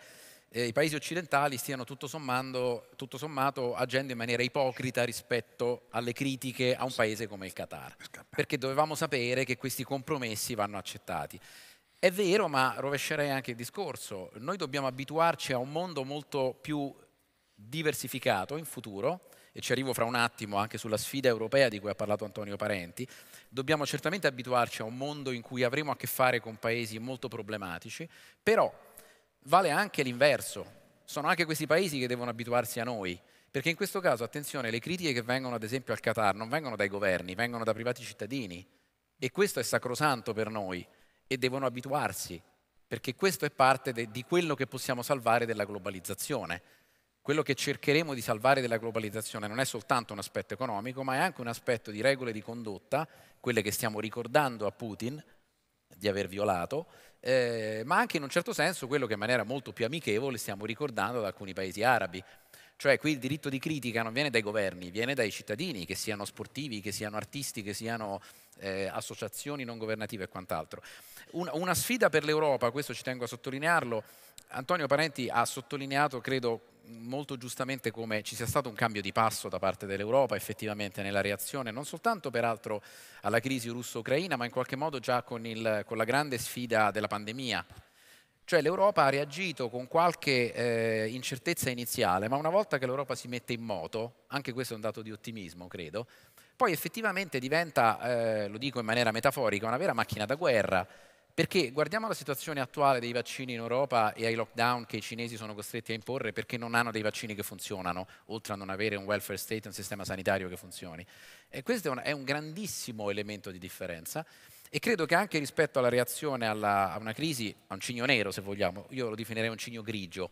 eh, i paesi occidentali stiano tutto, sommando, tutto, sommato agendo in maniera ipocrita rispetto alle critiche a un paese come il Qatar, perché dovevamo sapere che questi compromessi vanno accettati. È vero, ma rovescerei anche il discorso, noi dobbiamo abituarci a un mondo molto più diversificato in futuro, e ci arrivo fra un attimo anche sulla sfida europea di cui ha parlato Antonio Parenti, dobbiamo certamente abituarci a un mondo in cui avremo a che fare con paesi molto problematici, però vale anche l'inverso, sono anche questi paesi che devono abituarsi a noi, perché in questo caso, attenzione, le critiche che vengono ad esempio al Qatar non vengono dai governi, vengono da privati cittadini e questo è sacrosanto per noi e devono abituarsi, perché questo è parte de, di quello che possiamo salvare della globalizzazione quello che cercheremo di salvare della globalizzazione non è soltanto un aspetto economico, ma è anche un aspetto di regole di condotta, quelle che stiamo ricordando a Putin di aver violato, eh, ma anche in un certo senso quello che in maniera molto più amichevole stiamo ricordando ad alcuni paesi arabi. Cioè qui il diritto di critica non viene dai governi, viene dai cittadini, che siano sportivi, che siano artisti, che siano eh, associazioni non governative e quant'altro. Un, una sfida per l'Europa, questo ci tengo a sottolinearlo, Antonio Parenti ha sottolineato, credo, molto giustamente come ci sia stato un cambio di passo da parte dell'Europa effettivamente nella reazione, non soltanto peraltro alla crisi russo-ucraina, ma in qualche modo già con, il, con la grande sfida della pandemia. Cioè l'Europa ha reagito con qualche eh, incertezza iniziale, ma una volta che l'Europa si mette in moto, anche questo è un dato di ottimismo, credo, poi effettivamente diventa, eh, lo dico in maniera metaforica, una vera macchina da guerra perché guardiamo la situazione attuale dei vaccini in Europa e ai lockdown che i cinesi sono costretti a imporre perché non hanno dei vaccini che funzionano, oltre a non avere un welfare state, un sistema sanitario che funzioni. E questo è un, è un grandissimo elemento di differenza. E credo che anche rispetto alla reazione alla, a una crisi, a un cigno nero se vogliamo, io lo definirei un cigno grigio,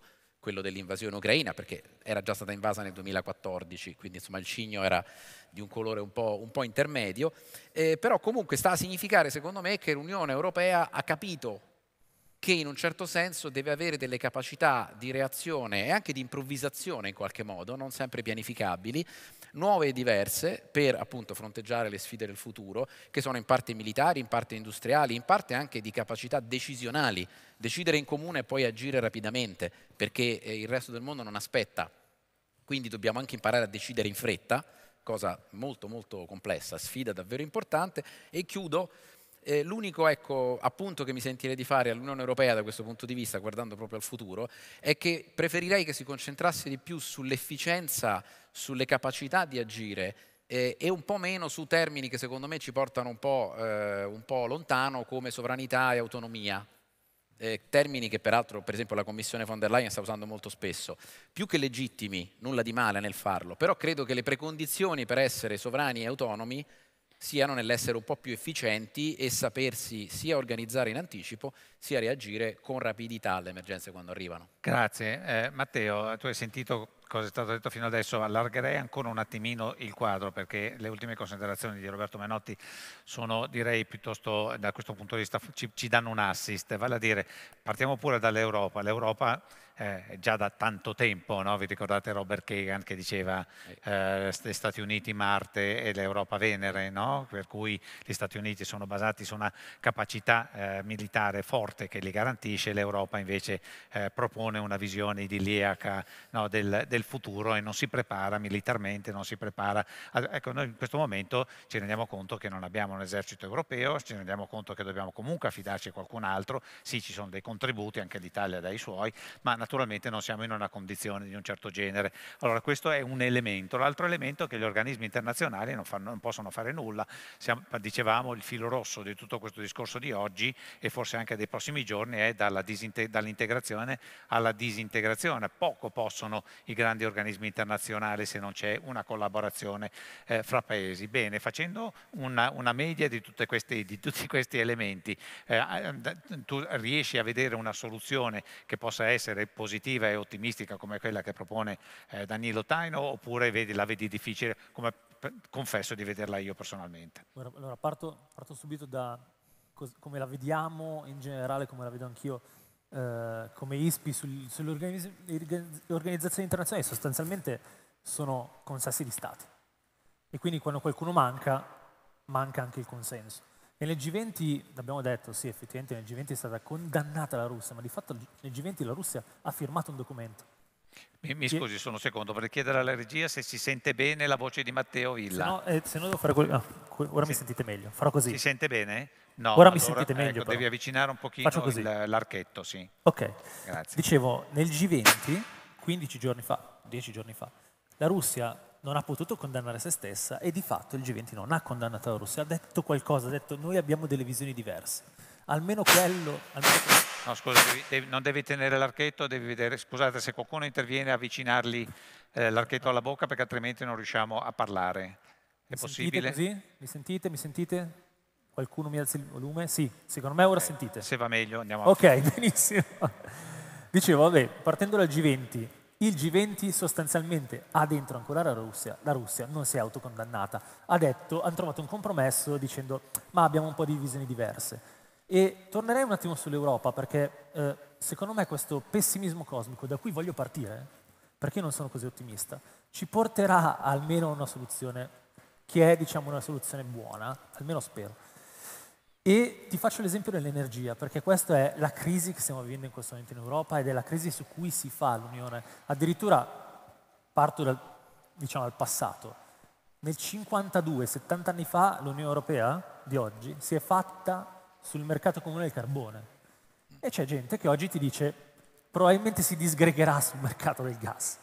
quello dell'invasione ucraina, perché era già stata invasa nel 2014, quindi insomma il cigno era di un colore un po', un po intermedio, eh, però comunque sta a significare secondo me che l'Unione Europea ha capito che in un certo senso deve avere delle capacità di reazione e anche di improvvisazione in qualche modo, non sempre pianificabili, nuove e diverse per appunto fronteggiare le sfide del futuro, che sono in parte militari, in parte industriali, in parte anche di capacità decisionali, decidere in comune e poi agire rapidamente, perché eh, il resto del mondo non aspetta. Quindi dobbiamo anche imparare a decidere in fretta, cosa molto molto complessa, sfida davvero importante, e chiudo eh, l'unico ecco, appunto che mi sentirei di fare all'Unione Europea da questo punto di vista, guardando proprio al futuro, è che preferirei che si concentrasse di più sull'efficienza, sulle capacità di agire eh, e un po' meno su termini che secondo me ci portano un po', eh, un po lontano come sovranità e autonomia. Eh, termini che peraltro per esempio la Commissione von der Leyen sta usando molto spesso, più che legittimi, nulla di male nel farlo, però credo che le precondizioni per essere sovrani e autonomi siano nell'essere un po' più efficienti e sapersi sia organizzare in anticipo sia reagire con rapidità alle emergenze quando arrivano. Grazie. Eh, Matteo, tu hai sentito cosa è stato detto fino adesso, allargherei ancora un attimino il quadro perché le ultime considerazioni di Roberto Menotti sono direi piuttosto da questo punto di vista ci, ci danno un assist, vale a dire partiamo pure dall'Europa, l'Europa eh, già da tanto tempo, no? vi ricordate Robert Kagan che diceva eh, Stati Uniti Marte e l'Europa Venere, no? per cui gli Stati Uniti sono basati su una capacità eh, militare forte forte che li garantisce, l'Europa invece eh, propone una visione idilliaca no, del, del, futuro e non si prepara militarmente, non si prepara. Ecco, noi in questo momento ci rendiamo conto che non abbiamo un esercito europeo, ci rendiamo conto che dobbiamo comunque affidarci a qualcun altro, sì ci sono dei contributi, anche l'Italia dai suoi, ma naturalmente non siamo in una condizione di un certo genere. Allora questo è un elemento. L'altro elemento è che gli organismi internazionali non, fanno, non possono fare nulla. Siamo, dicevamo il filo rosso di tutto questo discorso di oggi e forse anche dei prossimi prossimi giorni è dall'integrazione alla disintegrazione. Poco possono i grandi organismi internazionali se non c'è una collaborazione eh, fra paesi. Bene, facendo una, una media di, queste, di, tutti questi elementi, eh, tu riesci a vedere una soluzione che possa essere positiva e ottimistica come quella che propone eh, Danilo Taino oppure vedi, la vedi difficile come confesso di vederla io personalmente. Allora, parto, parto subito da, come la vediamo in generale, come la vedo anch'io, eh, come ISPI sul, organizzazioni internazionali, sostanzialmente sono consessi di Stati. E quindi quando qualcuno manca, manca anche il consenso. E nel G20, abbiamo detto, sì, effettivamente nel G20 è stata condannata la Russia, ma di fatto nel G20 la Russia ha firmato un documento mi, mi scusi sono un secondo, vorrei chiedere alla regia se si sente bene la voce di Matteo Villa. No, eh, se no devo fare quello... Ah, ora si, mi sentite meglio, farò così. Si sente bene? No, ora allora, mi sentite eh, ecco, meglio. Devi però. avvicinare un pochino l'archetto, sì. Ok, Grazie. dicevo, nel G20, 15 giorni fa, 10 giorni fa, la Russia non ha potuto condannare se stessa e di fatto il G20 non ha condannato la Russia, ha detto qualcosa, ha detto noi abbiamo delle visioni diverse almeno quello... Almeno quello. No, scusa, devi, devi, non devi tenere l'archetto, devi vedere, scusate, se qualcuno interviene avvicinargli eh, l'archetto alla bocca perché altrimenti non riusciamo a parlare. È mi possibile? Sentite mi sentite? Mi sentite? Qualcuno mi alza il volume? Sì, secondo me ora eh, sentite. Se va meglio andiamo avanti. Ok, [LAUGHS] benissimo. Dicevo, vabbè, partendo dal G20, il G20 sostanzialmente ha dentro ancora la Russia, la Russia non si è autocondannata, ha detto, hanno trovato un compromesso dicendo ma abbiamo un po' di visioni diverse. E tornerei un attimo sull'Europa perché eh, secondo me questo pessimismo cosmico da cui voglio partire, perché non sono così ottimista, ci porterà almeno a una soluzione che è diciamo una soluzione buona, almeno spero. E ti faccio l'esempio dell'energia, perché questa è la crisi che stiamo vivendo in questo momento in Europa ed è la crisi su cui si fa l'Unione. Addirittura parto dal, diciamo, dal passato. Nel 52, 70 anni fa, l'Unione Europea di oggi si è fatta sul mercato comune del carbone. E c'è gente che oggi ti dice probabilmente si disgregherà sul mercato del gas.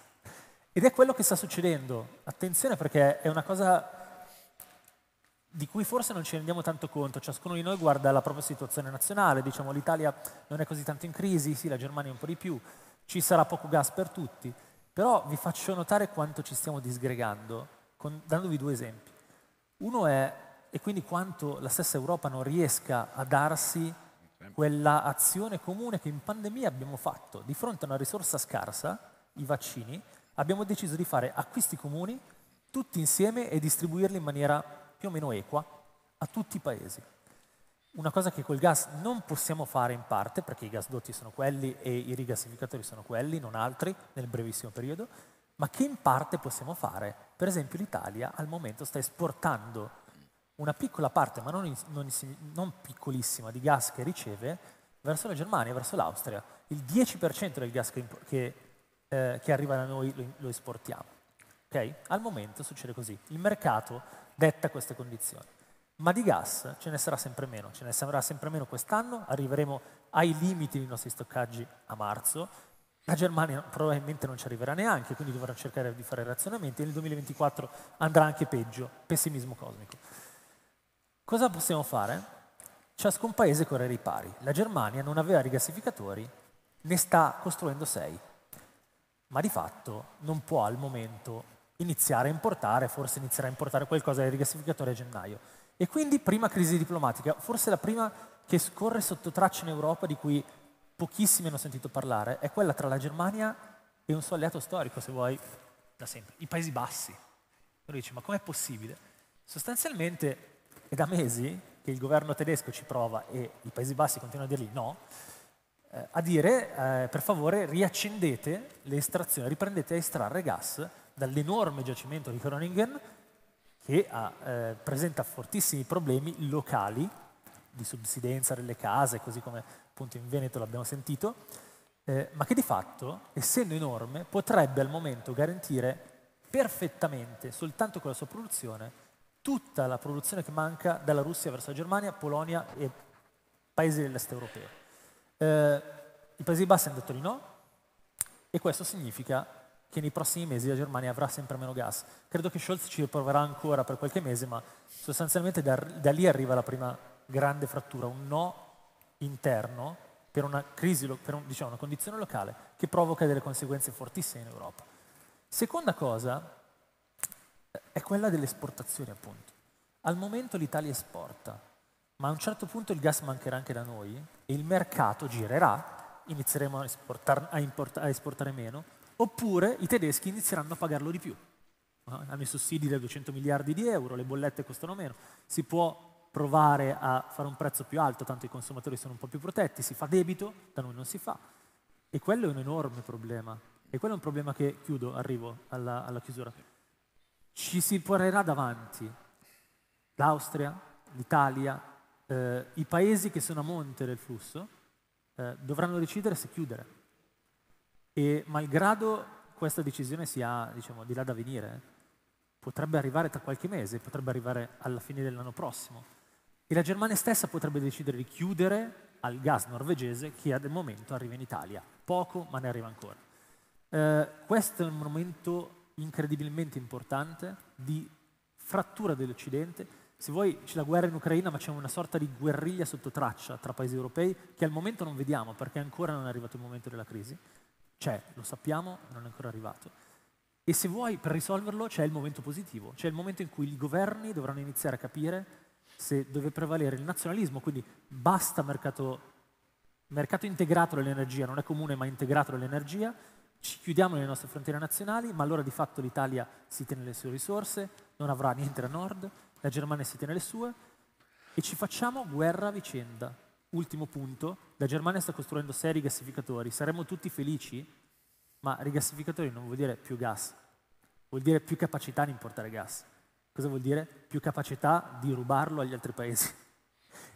Ed è quello che sta succedendo. Attenzione perché è una cosa di cui forse non ci rendiamo tanto conto. Ciascuno di noi guarda la propria situazione nazionale, diciamo l'Italia non è così tanto in crisi, sì la Germania un po' di più, ci sarà poco gas per tutti, però vi faccio notare quanto ci stiamo disgregando, con, dandovi due esempi. Uno è e quindi quanto la stessa Europa non riesca a darsi quella azione comune che in pandemia abbiamo fatto. Di fronte a una risorsa scarsa, i vaccini, abbiamo deciso di fare acquisti comuni tutti insieme e distribuirli in maniera più o meno equa a tutti i paesi. Una cosa che col gas non possiamo fare in parte, perché i gasdotti sono quelli e i rigassificatori sono quelli, non altri, nel brevissimo periodo, ma che in parte possiamo fare. Per esempio l'Italia al momento sta esportando una piccola parte, ma non, non, non piccolissima, di gas che riceve verso la Germania, verso l'Austria. Il 10% del gas che, che, eh, che, arriva da noi lo, lo esportiamo. Okay? Al momento succede così. Il mercato detta queste condizioni. Ma di gas ce ne sarà sempre meno, ce ne sarà sempre meno quest'anno, arriveremo ai limiti dei nostri stoccaggi a marzo, la Germania probabilmente non ci arriverà neanche, quindi dovrà cercare di fare razionamenti e nel 2024 andrà anche peggio, pessimismo cosmico. Cosa possiamo fare? Ciascun paese corre i pari. La Germania non aveva rigassificatori, ne sta costruendo sei. Ma di fatto non può al momento iniziare a importare, forse inizierà a importare qualcosa dai rigassificatori a gennaio. E quindi prima crisi diplomatica, forse la prima che scorre sotto traccia in Europa di cui pochissimi hanno sentito parlare, è quella tra la Germania e un suo alleato storico, se vuoi, da sempre, i Paesi Bassi. Uno dice, ma com'è possibile? Sostanzialmente è da mesi che il governo tedesco ci prova e i Paesi Bassi continuano a dirgli no, eh, a dire eh, per favore riaccendete le estrazioni, riprendete a estrarre gas dall'enorme giacimento di Groningen che ha, eh, presenta fortissimi problemi locali di subsidenza delle case, così come appunto in Veneto l'abbiamo sentito, eh, ma che di fatto, essendo enorme, potrebbe al momento garantire perfettamente, soltanto con la sua produzione, tutta la produzione che manca dalla Russia verso la Germania, Polonia e paesi dell'est europeo. Eh, I Paesi Bassi hanno detto di no e questo significa che nei prossimi mesi la Germania avrà sempre meno gas. Credo che Scholz ci riproverà ancora per qualche mese, ma sostanzialmente da, da lì arriva la prima grande frattura, un no interno per una crisi, per un, diciamo, una condizione locale che provoca delle conseguenze fortissime in Europa. Seconda cosa, è quella delle esportazioni, appunto. Al momento l'Italia esporta, ma a un certo punto il gas mancherà anche da noi e il mercato girerà, inizieremo a, esportar, a, import, a esportare meno, oppure i tedeschi inizieranno a pagarlo di più. Ah, hanno i sussidi da 200 miliardi di euro, le bollette costano meno, si può provare a fare un prezzo più alto, tanto i consumatori sono un po' più protetti, si fa debito, da noi non si fa. E quello è un enorme problema. E quello è un problema che, chiudo, arrivo alla, alla chiusura, ci si porrà davanti l'Austria, l'Italia, eh, i paesi che sono a monte del flusso eh, dovranno decidere se chiudere. E malgrado questa decisione sia diciamo, di là da venire, potrebbe arrivare tra qualche mese, potrebbe arrivare alla fine dell'anno prossimo. E la Germania stessa potrebbe decidere di chiudere al gas norvegese che al momento arriva in Italia. Poco, ma ne arriva ancora. Eh, questo è un momento incredibilmente importante di frattura dell'Occidente. Se vuoi c'è la guerra in Ucraina, ma c'è una sorta di guerriglia sotto traccia tra paesi europei che al momento non vediamo perché ancora non è arrivato il momento della crisi. C'è, lo sappiamo, non è ancora arrivato. E se vuoi, per risolverlo, c'è il momento positivo, c'è il momento in cui i governi dovranno iniziare a capire se deve prevalere il nazionalismo, quindi basta mercato, mercato integrato dell'energia, non è comune ma integrato dell'energia, ci chiudiamo nelle nostre frontiere nazionali, ma allora di fatto l'Italia si tiene le sue risorse, non avrà niente a nord, la Germania si tiene le sue e ci facciamo guerra a vicenda. Ultimo punto, la Germania sta costruendo sei rigassificatori, saremmo tutti felici, ma rigassificatori non vuol dire più gas, vuol dire più capacità di importare gas. Cosa vuol dire? Più capacità di rubarlo agli altri paesi.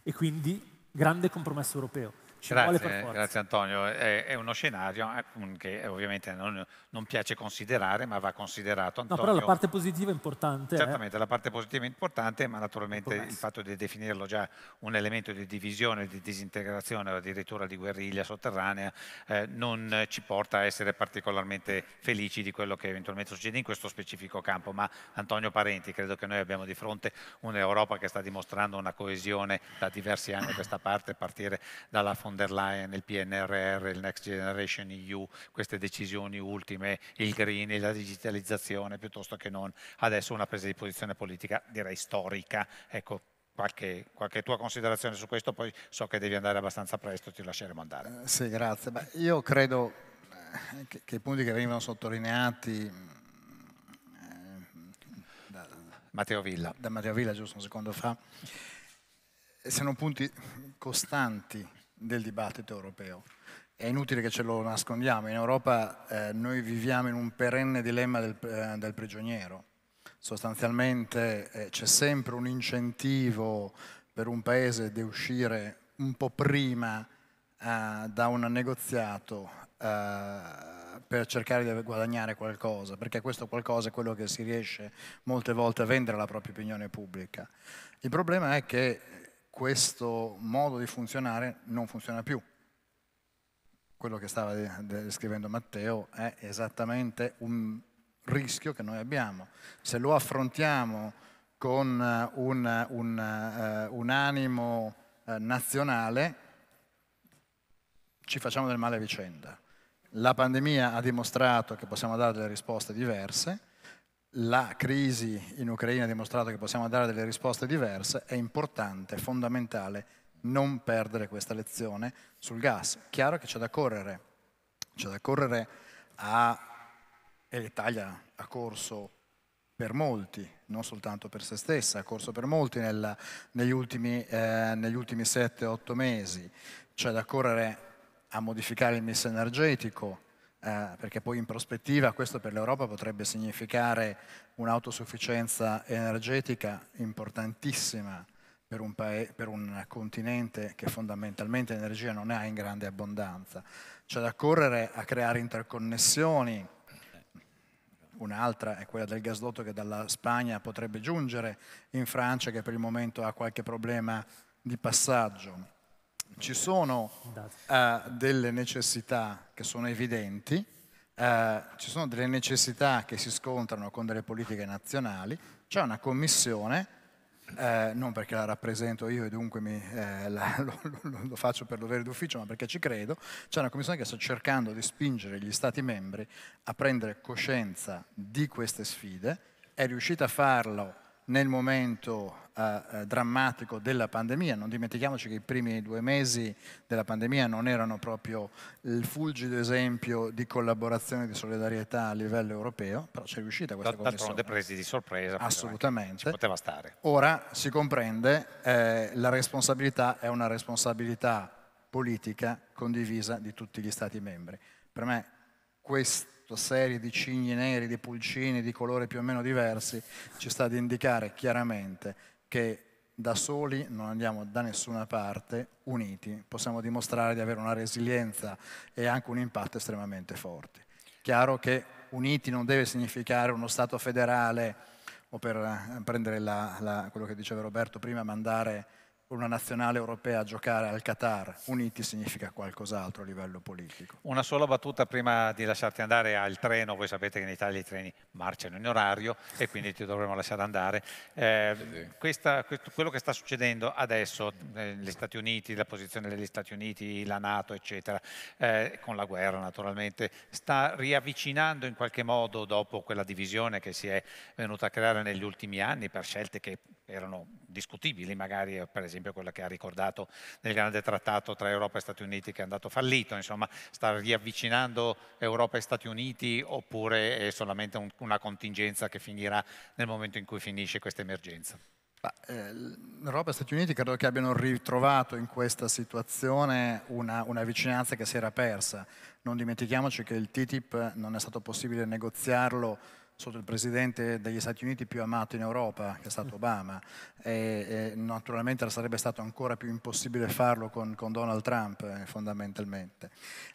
E quindi grande compromesso europeo. Ci grazie, grazie Antonio. È, è, uno scenario eh, che eh, ovviamente non, non, piace considerare, ma va considerato. Antonio, no, però la parte positiva è importante. Eh. Certamente, eh? la parte positiva è importante, ma naturalmente ecco, il fatto di definirlo già un elemento di divisione, di disintegrazione o addirittura di guerriglia sotterranea eh, non ci porta a essere particolarmente felici di quello che eventualmente succede in questo specifico campo. Ma Antonio Parenti, credo che noi abbiamo di fronte un'Europa che sta dimostrando una coesione da diversi anni a questa parte, a partire dalla fondazione von der Leyen, il PNRR, il Next Generation EU, queste decisioni ultime, il green, la digitalizzazione, piuttosto che non adesso una presa di posizione politica direi storica. Ecco, Qualche, qualche, tua considerazione su questo, poi so che devi andare abbastanza presto, ti lasceremo andare. Eh, sì, grazie. Beh, io credo eh, che, che, i punti che venivano sottolineati mm, eh, Matteo Villa. da Matteo Villa giusto un secondo fa, eh, siano punti costanti del dibattito europeo. È inutile che ce lo nascondiamo, in Europa eh, noi viviamo in un perenne dilemma del, eh, del prigioniero. Sostanzialmente eh, c'è sempre un incentivo per un paese di uscire un po' prima eh, da un negoziato eh, per cercare di guadagnare qualcosa, perché questo qualcosa è quello che si riesce molte volte a vendere alla propria opinione pubblica. Il problema è che questo modo di funzionare non funziona più. Quello che stava descrivendo Matteo è esattamente un rischio che noi abbiamo. Se lo affrontiamo con eh, un, un, eh, un animo eh, nazionale, ci facciamo del male a vicenda. La pandemia ha dimostrato che possiamo dare delle risposte diverse la crisi in Ucraina ha dimostrato che possiamo dare delle risposte diverse, è importante, fondamentale non perdere questa lezione sul gas. Chiaro che c'è da correre, c'è da correre a, e l'Italia ha corso per molti, non soltanto per se stessa, ha corso per molti nel, negli ultimi, eh, negli ultimi 7-8 mesi, c'è da correre a modificare il mix energetico, eh, perché poi in prospettiva questo per l'Europa potrebbe significare un'autosufficienza energetica importantissima per un, per un, continente che fondamentalmente energia non ha in grande abbondanza. C'è da correre a creare interconnessioni, un'altra è quella del gasdotto che dalla Spagna potrebbe giungere in Francia che per il momento ha qualche problema di passaggio ci sono uh, delle necessità che sono evidenti, uh, ci sono delle necessità che si scontrano con delle politiche nazionali, c'è una commissione, uh, non perché la rappresento io e dunque mi, la, [LAUGHS] lo, lo, lo, faccio per dovere d'ufficio, ma perché ci credo, c'è una commissione che sta cercando di spingere gli Stati membri a prendere coscienza di queste sfide, è riuscita a farlo nel momento eh, eh, drammatico della pandemia. Non dimentichiamoci che i primi due mesi della pandemia non erano proprio il fulgido esempio di collaborazione e di solidarietà a livello europeo, però c'è riuscita questa cosa. D'altronde presi di sorpresa. Assolutamente. Poteva stare. Ora si comprende, eh, la responsabilità è una responsabilità politica condivisa di tutti gli Stati membri. Per me questo tutta serie di cigni neri, di pulcini di colore più o meno diversi, ci sta ad indicare chiaramente che da soli non andiamo da nessuna parte, uniti possiamo dimostrare di avere una resilienza e anche un impatto estremamente forte. Chiaro che uniti non deve significare uno Stato federale o per eh, prendere la, la, quello che diceva Roberto prima, mandare una nazionale europea a giocare al Qatar, uniti significa qualcos'altro a livello politico. Una sola battuta prima di lasciarti andare al treno, voi sapete che in Italia i treni marciano in orario e quindi ti dovremo lasciare andare. Eh, sì. questa, questo, quello che sta succedendo adesso, eh, Stati Uniti, la posizione degli Stati Uniti, la Nato, eccetera, eh, con la guerra naturalmente, sta riavvicinando in qualche modo dopo quella divisione che si è venuta a creare negli ultimi anni per scelte che erano discutibili magari per esempio esempio quella che ha ricordato nel grande trattato tra Europa e Stati Uniti che è andato fallito, insomma sta riavvicinando Europa e Stati Uniti oppure è solamente un, una contingenza che finirà nel momento in cui finisce questa emergenza? Bah, eh, Europa e Stati Uniti credo che abbiano ritrovato in questa situazione una, una, vicinanza che si era persa. Non dimentichiamoci che il TTIP non è stato possibile negoziarlo sotto il presidente degli Stati Uniti più amato in Europa, che è stato mm. Obama, e, e naturalmente sarebbe stato ancora più impossibile farlo con, con Donald Trump eh, fondamentalmente.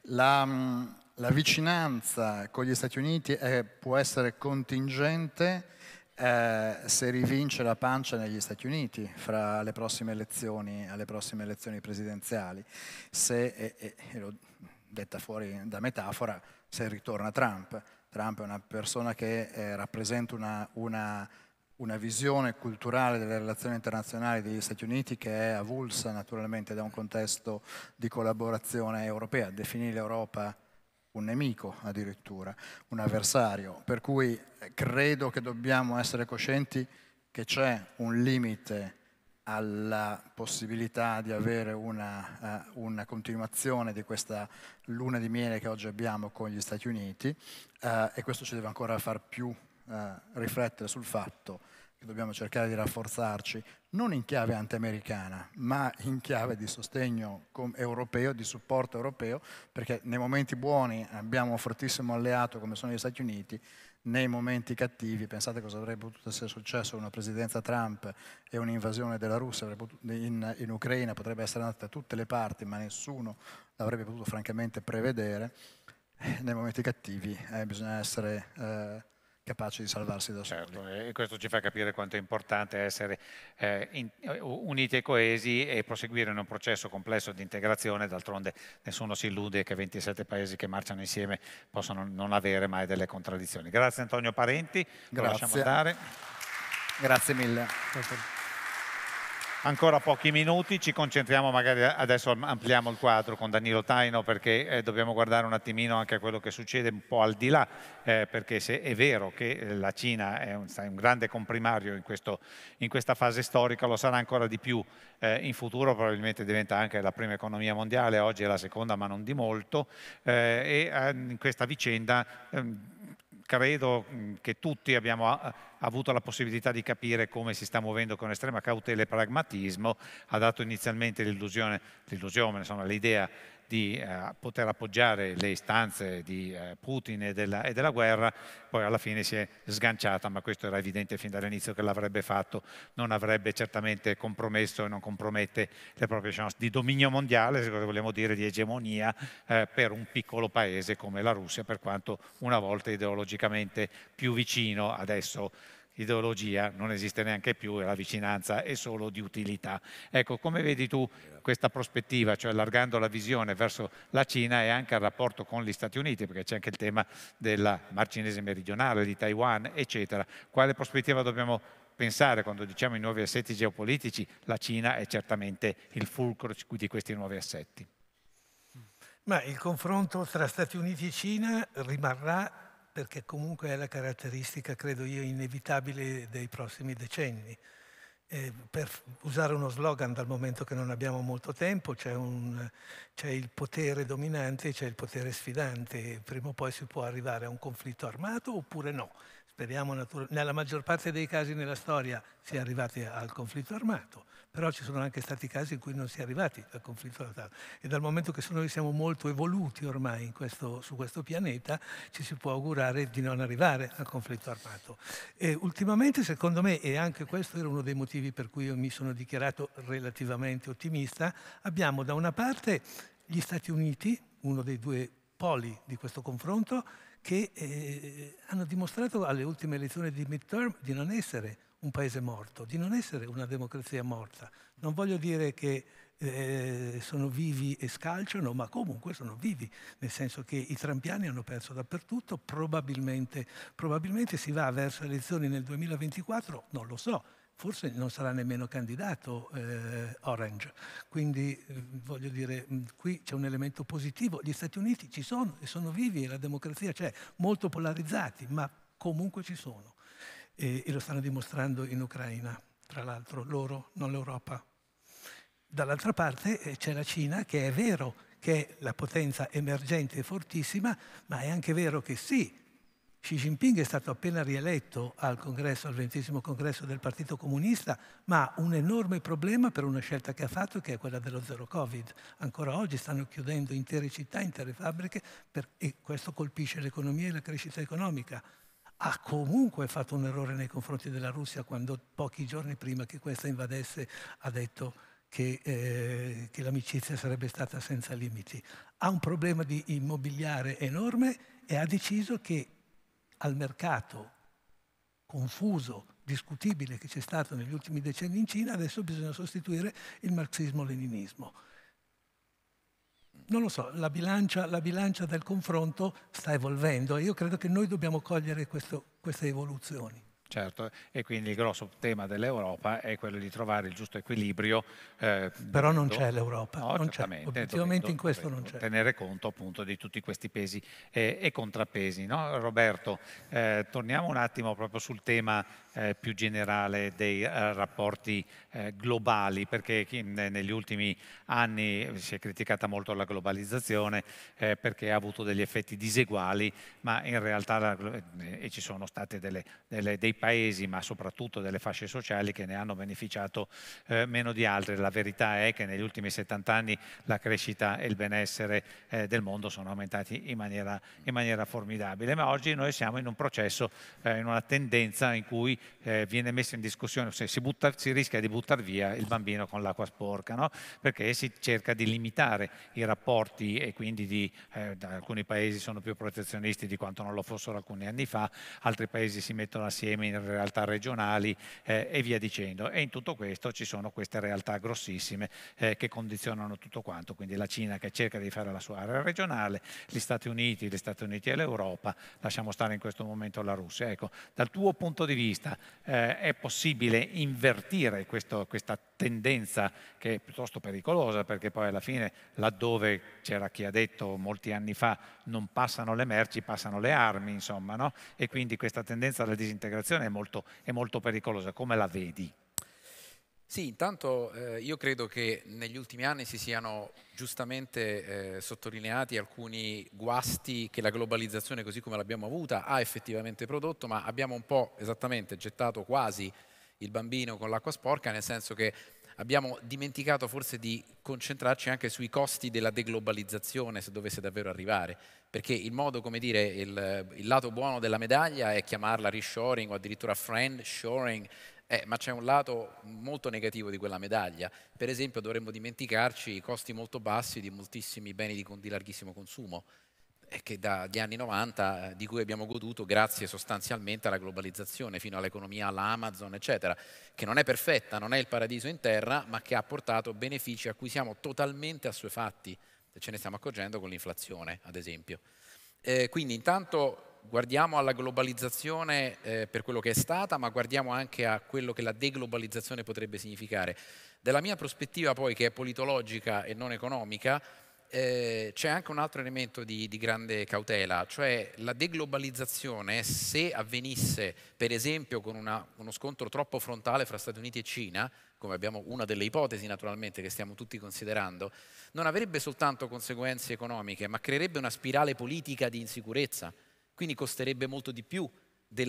La, mm, la, vicinanza con gli Stati Uniti è, può essere contingente eh, se rivince la pancia negli Stati Uniti fra le prossime elezioni, alle prossime elezioni presidenziali, se, e, e, detta fuori da metafora, se ritorna Trump Trump è una persona che eh, rappresenta una, una, una, visione culturale delle relazioni internazionali degli Stati Uniti che è avulsa naturalmente da un contesto di collaborazione europea. Definire l'Europa un nemico addirittura, un avversario. Per cui eh, credo che dobbiamo essere coscienti che c'è un limite alla possibilità di avere una, uh, una, continuazione di questa luna di miele che oggi abbiamo con gli Stati Uniti uh, e questo ci deve ancora far più uh, riflettere sul fatto che dobbiamo cercare di rafforzarci non in chiave anti-americana ma in chiave di sostegno europeo, di supporto europeo perché nei momenti buoni abbiamo un fortissimo alleato come sono gli Stati Uniti nei momenti cattivi, pensate cosa avrebbe potuto essere successo una presidenza Trump e un'invasione della Russia in, in Ucraina, potrebbe essere andata da tutte le parti, ma nessuno l'avrebbe potuto francamente prevedere. Eh, nei momenti cattivi eh, bisogna essere eh, capace di salvarsi da soli. Certo, e questo ci fa capire quanto è importante essere eh, in, eh, uniti e coesi e proseguire in un processo complesso di integrazione, d'altronde nessuno si illude che 27 paesi che marciano insieme possano non avere mai delle contraddizioni. Grazie Antonio Parenti, Grazie. lo lasciamo andare. Grazie mille ancora pochi minuti, ci concentriamo magari adesso ampliamo il quadro con Danilo Taino perché eh, dobbiamo guardare un attimino anche a quello che succede un po' al di là, eh, perché se è vero che eh, la Cina è un, un grande comprimario in, questo, in, questa fase storica, lo sarà ancora di più eh, in futuro, probabilmente diventa anche la prima economia mondiale, oggi è la seconda ma non di molto, eh, e eh, in questa vicenda ehm, credo mm, che tutti abbiamo avuto la possibilità di capire come si sta muovendo con estrema cautela e pragmatismo, ha dato inizialmente l'illusione, l'idea di eh, poter appoggiare le istanze di eh, Putin e della, e della, guerra, poi alla fine si è sganciata, ma questo era evidente fin dall'inizio che l'avrebbe fatto, non avrebbe certamente compromesso e non compromette le proprie chance di dominio mondiale, se cosa vogliamo dire di egemonia, eh, per un piccolo paese come la Russia, per quanto una volta ideologicamente più vicino adesso ideologia non esiste neanche più e la vicinanza è solo di utilità. Ecco, come vedi tu questa prospettiva, cioè allargando la visione verso la Cina e anche al rapporto con gli Stati Uniti, perché c'è anche il tema della Mar Cinese meridionale, di Taiwan, eccetera. Quale prospettiva dobbiamo pensare quando diciamo i nuovi assetti geopolitici? La Cina è certamente il fulcro di questi nuovi assetti. Ma il confronto tra Stati Uniti e Cina rimarrà perché comunque è la caratteristica, credo io, inevitabile dei prossimi decenni. Eh, per usare uno slogan, dal momento che non abbiamo molto tempo, c'è, un, c'è il potere dominante e c'è il potere sfidante. Prima o poi si può arrivare a un conflitto armato oppure no speriamo nella maggior parte dei casi nella storia si è arrivati al conflitto armato, però ci sono anche stati casi in cui non si è arrivati al conflitto armato e dal momento che noi siamo molto evoluti ormai questo, su questo pianeta ci si può augurare di non arrivare al conflitto armato. E ultimamente secondo me, e anche questo era uno dei motivi per cui io mi sono dichiarato relativamente ottimista, abbiamo da una parte gli Stati Uniti, uno dei due poli di questo confronto, che eh, hanno dimostrato alle ultime elezioni di midterm di non essere un paese morto, di non essere una democrazia morta. Non voglio dire che eh, sono vivi e scalciano, ma comunque sono vivi, nel senso che i trampiani hanno perso dappertutto, probabilmente, probabilmente si va verso elezioni nel 2024, non lo so, forse non sarà nemmeno candidato eh, Orange. Quindi eh, voglio dire, mm, qui c'è un elemento positivo. Gli Stati Uniti ci sono e sono vivi e la democrazia c'è, molto polarizzati, ma comunque ci sono. E, e lo stanno dimostrando in Ucraina, tra l'altro, loro, non l'Europa. Dall'altra parte eh, c'è la Cina che è vero che è la potenza emergente e fortissima, ma è anche vero che sì, Xi Jinping è stato appena rieletto al congresso, al ventesimo congresso del Partito Comunista, ma ha un enorme problema per una scelta che ha fatto, che è quella dello zero Covid. Ancora oggi stanno chiudendo intere città, intere fabbriche, per, e questo colpisce l'economia e la crescita economica. Ha comunque fatto un errore nei confronti della Russia quando pochi giorni prima che questa invadesse ha detto che, eh, che l'amicizia sarebbe stata senza limiti. Ha un problema di immobiliare enorme e ha deciso che al mercato confuso, discutibile che c'è stato negli ultimi decenni in Cina, adesso bisogna sostituire il marxismo-leninismo. Non lo so, la bilancia, la bilancia, del confronto sta evolvendo e io credo che noi dobbiamo cogliere questo, queste evoluzioni. Certo, e quindi il grosso tema dell'Europa è quello di trovare il giusto equilibrio. Eh, Però non c'è l'Europa, no, non c'è. Obiettivamente in questo non c'è. Tenere conto appunto di tutti questi pesi eh, e contrappesi. No? Roberto, eh, torniamo un attimo proprio sul tema eh, più generale dei eh, rapporti eh, globali, perché negli ultimi anni si è criticata molto la globalizzazione eh, perché ha avuto degli effetti diseguali, ma in realtà la, eh, ci sono stati dei paesi, ma soprattutto delle fasce sociali che ne hanno beneficiato eh, meno di altri. La verità è che negli ultimi 70 anni la crescita e il benessere del mondo sono aumentati in maniera, in maniera formidabile, ma oggi noi siamo in un processo, in una tendenza in cui eh, viene messo in discussione, cioè si, butta, si, rischia di buttare via il bambino con l'acqua sporca, no? perché si cerca di limitare i rapporti e quindi di, eh, alcuni paesi sono più protezionisti di quanto non lo fossero alcuni anni fa, altri paesi si mettono assieme in realtà regionali eh, e via dicendo. E in tutto questo ci sono queste realtà grossissime eh, che condizionano tutto quanto, quindi la Cina che cerca di fare la sua area regionale, gli Stati Uniti, gli Stati Uniti e l'Europa, lasciamo stare in questo momento la Russia. Ecco, dal tuo punto di vista, eh, è possibile invertire questo, questa tendenza che è piuttosto pericolosa perché poi alla fine laddove c'era chi ha detto molti anni fa non passano le merci, passano le armi, insomma, no? e quindi questa tendenza alla disintegrazione è molto, è molto pericolosa. Come la vedi? Sì, intanto eh, io credo che negli ultimi anni si siano giustamente eh, sottolineati alcuni guasti che la globalizzazione così come l'abbiamo avuta ha effettivamente prodotto, ma abbiamo un po' esattamente gettato quasi il bambino con l'acqua sporca, nel senso che abbiamo dimenticato forse di concentrarci anche sui costi della deglobalizzazione se dovesse davvero arrivare, perché il modo, come dire, il, il lato buono della medaglia è chiamarla reshoring o addirittura friend shoring, eh, ma c'è un lato molto negativo di quella medaglia. Per esempio dovremmo dimenticarci i costi molto bassi di moltissimi beni di, di larghissimo consumo, eh, che dagli anni 90 eh, di cui abbiamo goduto grazie sostanzialmente alla globalizzazione, fino all'economia, all'Amazon, eccetera, che non è perfetta, non è il paradiso in terra, ma che ha portato benefici a cui siamo totalmente assuefatti, ce ne stiamo accorgendo con l'inflazione, ad esempio. Eh, quindi intanto guardiamo alla globalizzazione eh, per quello che è stata, ma guardiamo anche a quello che la deglobalizzazione potrebbe significare. Dalla mia prospettiva poi, che è politologica e non economica, eh, c'è anche un altro elemento di, di, grande cautela, cioè la deglobalizzazione, se avvenisse per esempio con una, uno scontro troppo frontale fra Stati Uniti e Cina, come abbiamo una delle ipotesi naturalmente che stiamo tutti considerando, non avrebbe soltanto conseguenze economiche, ma creerebbe una spirale politica di insicurezza quindi costerebbe molto di più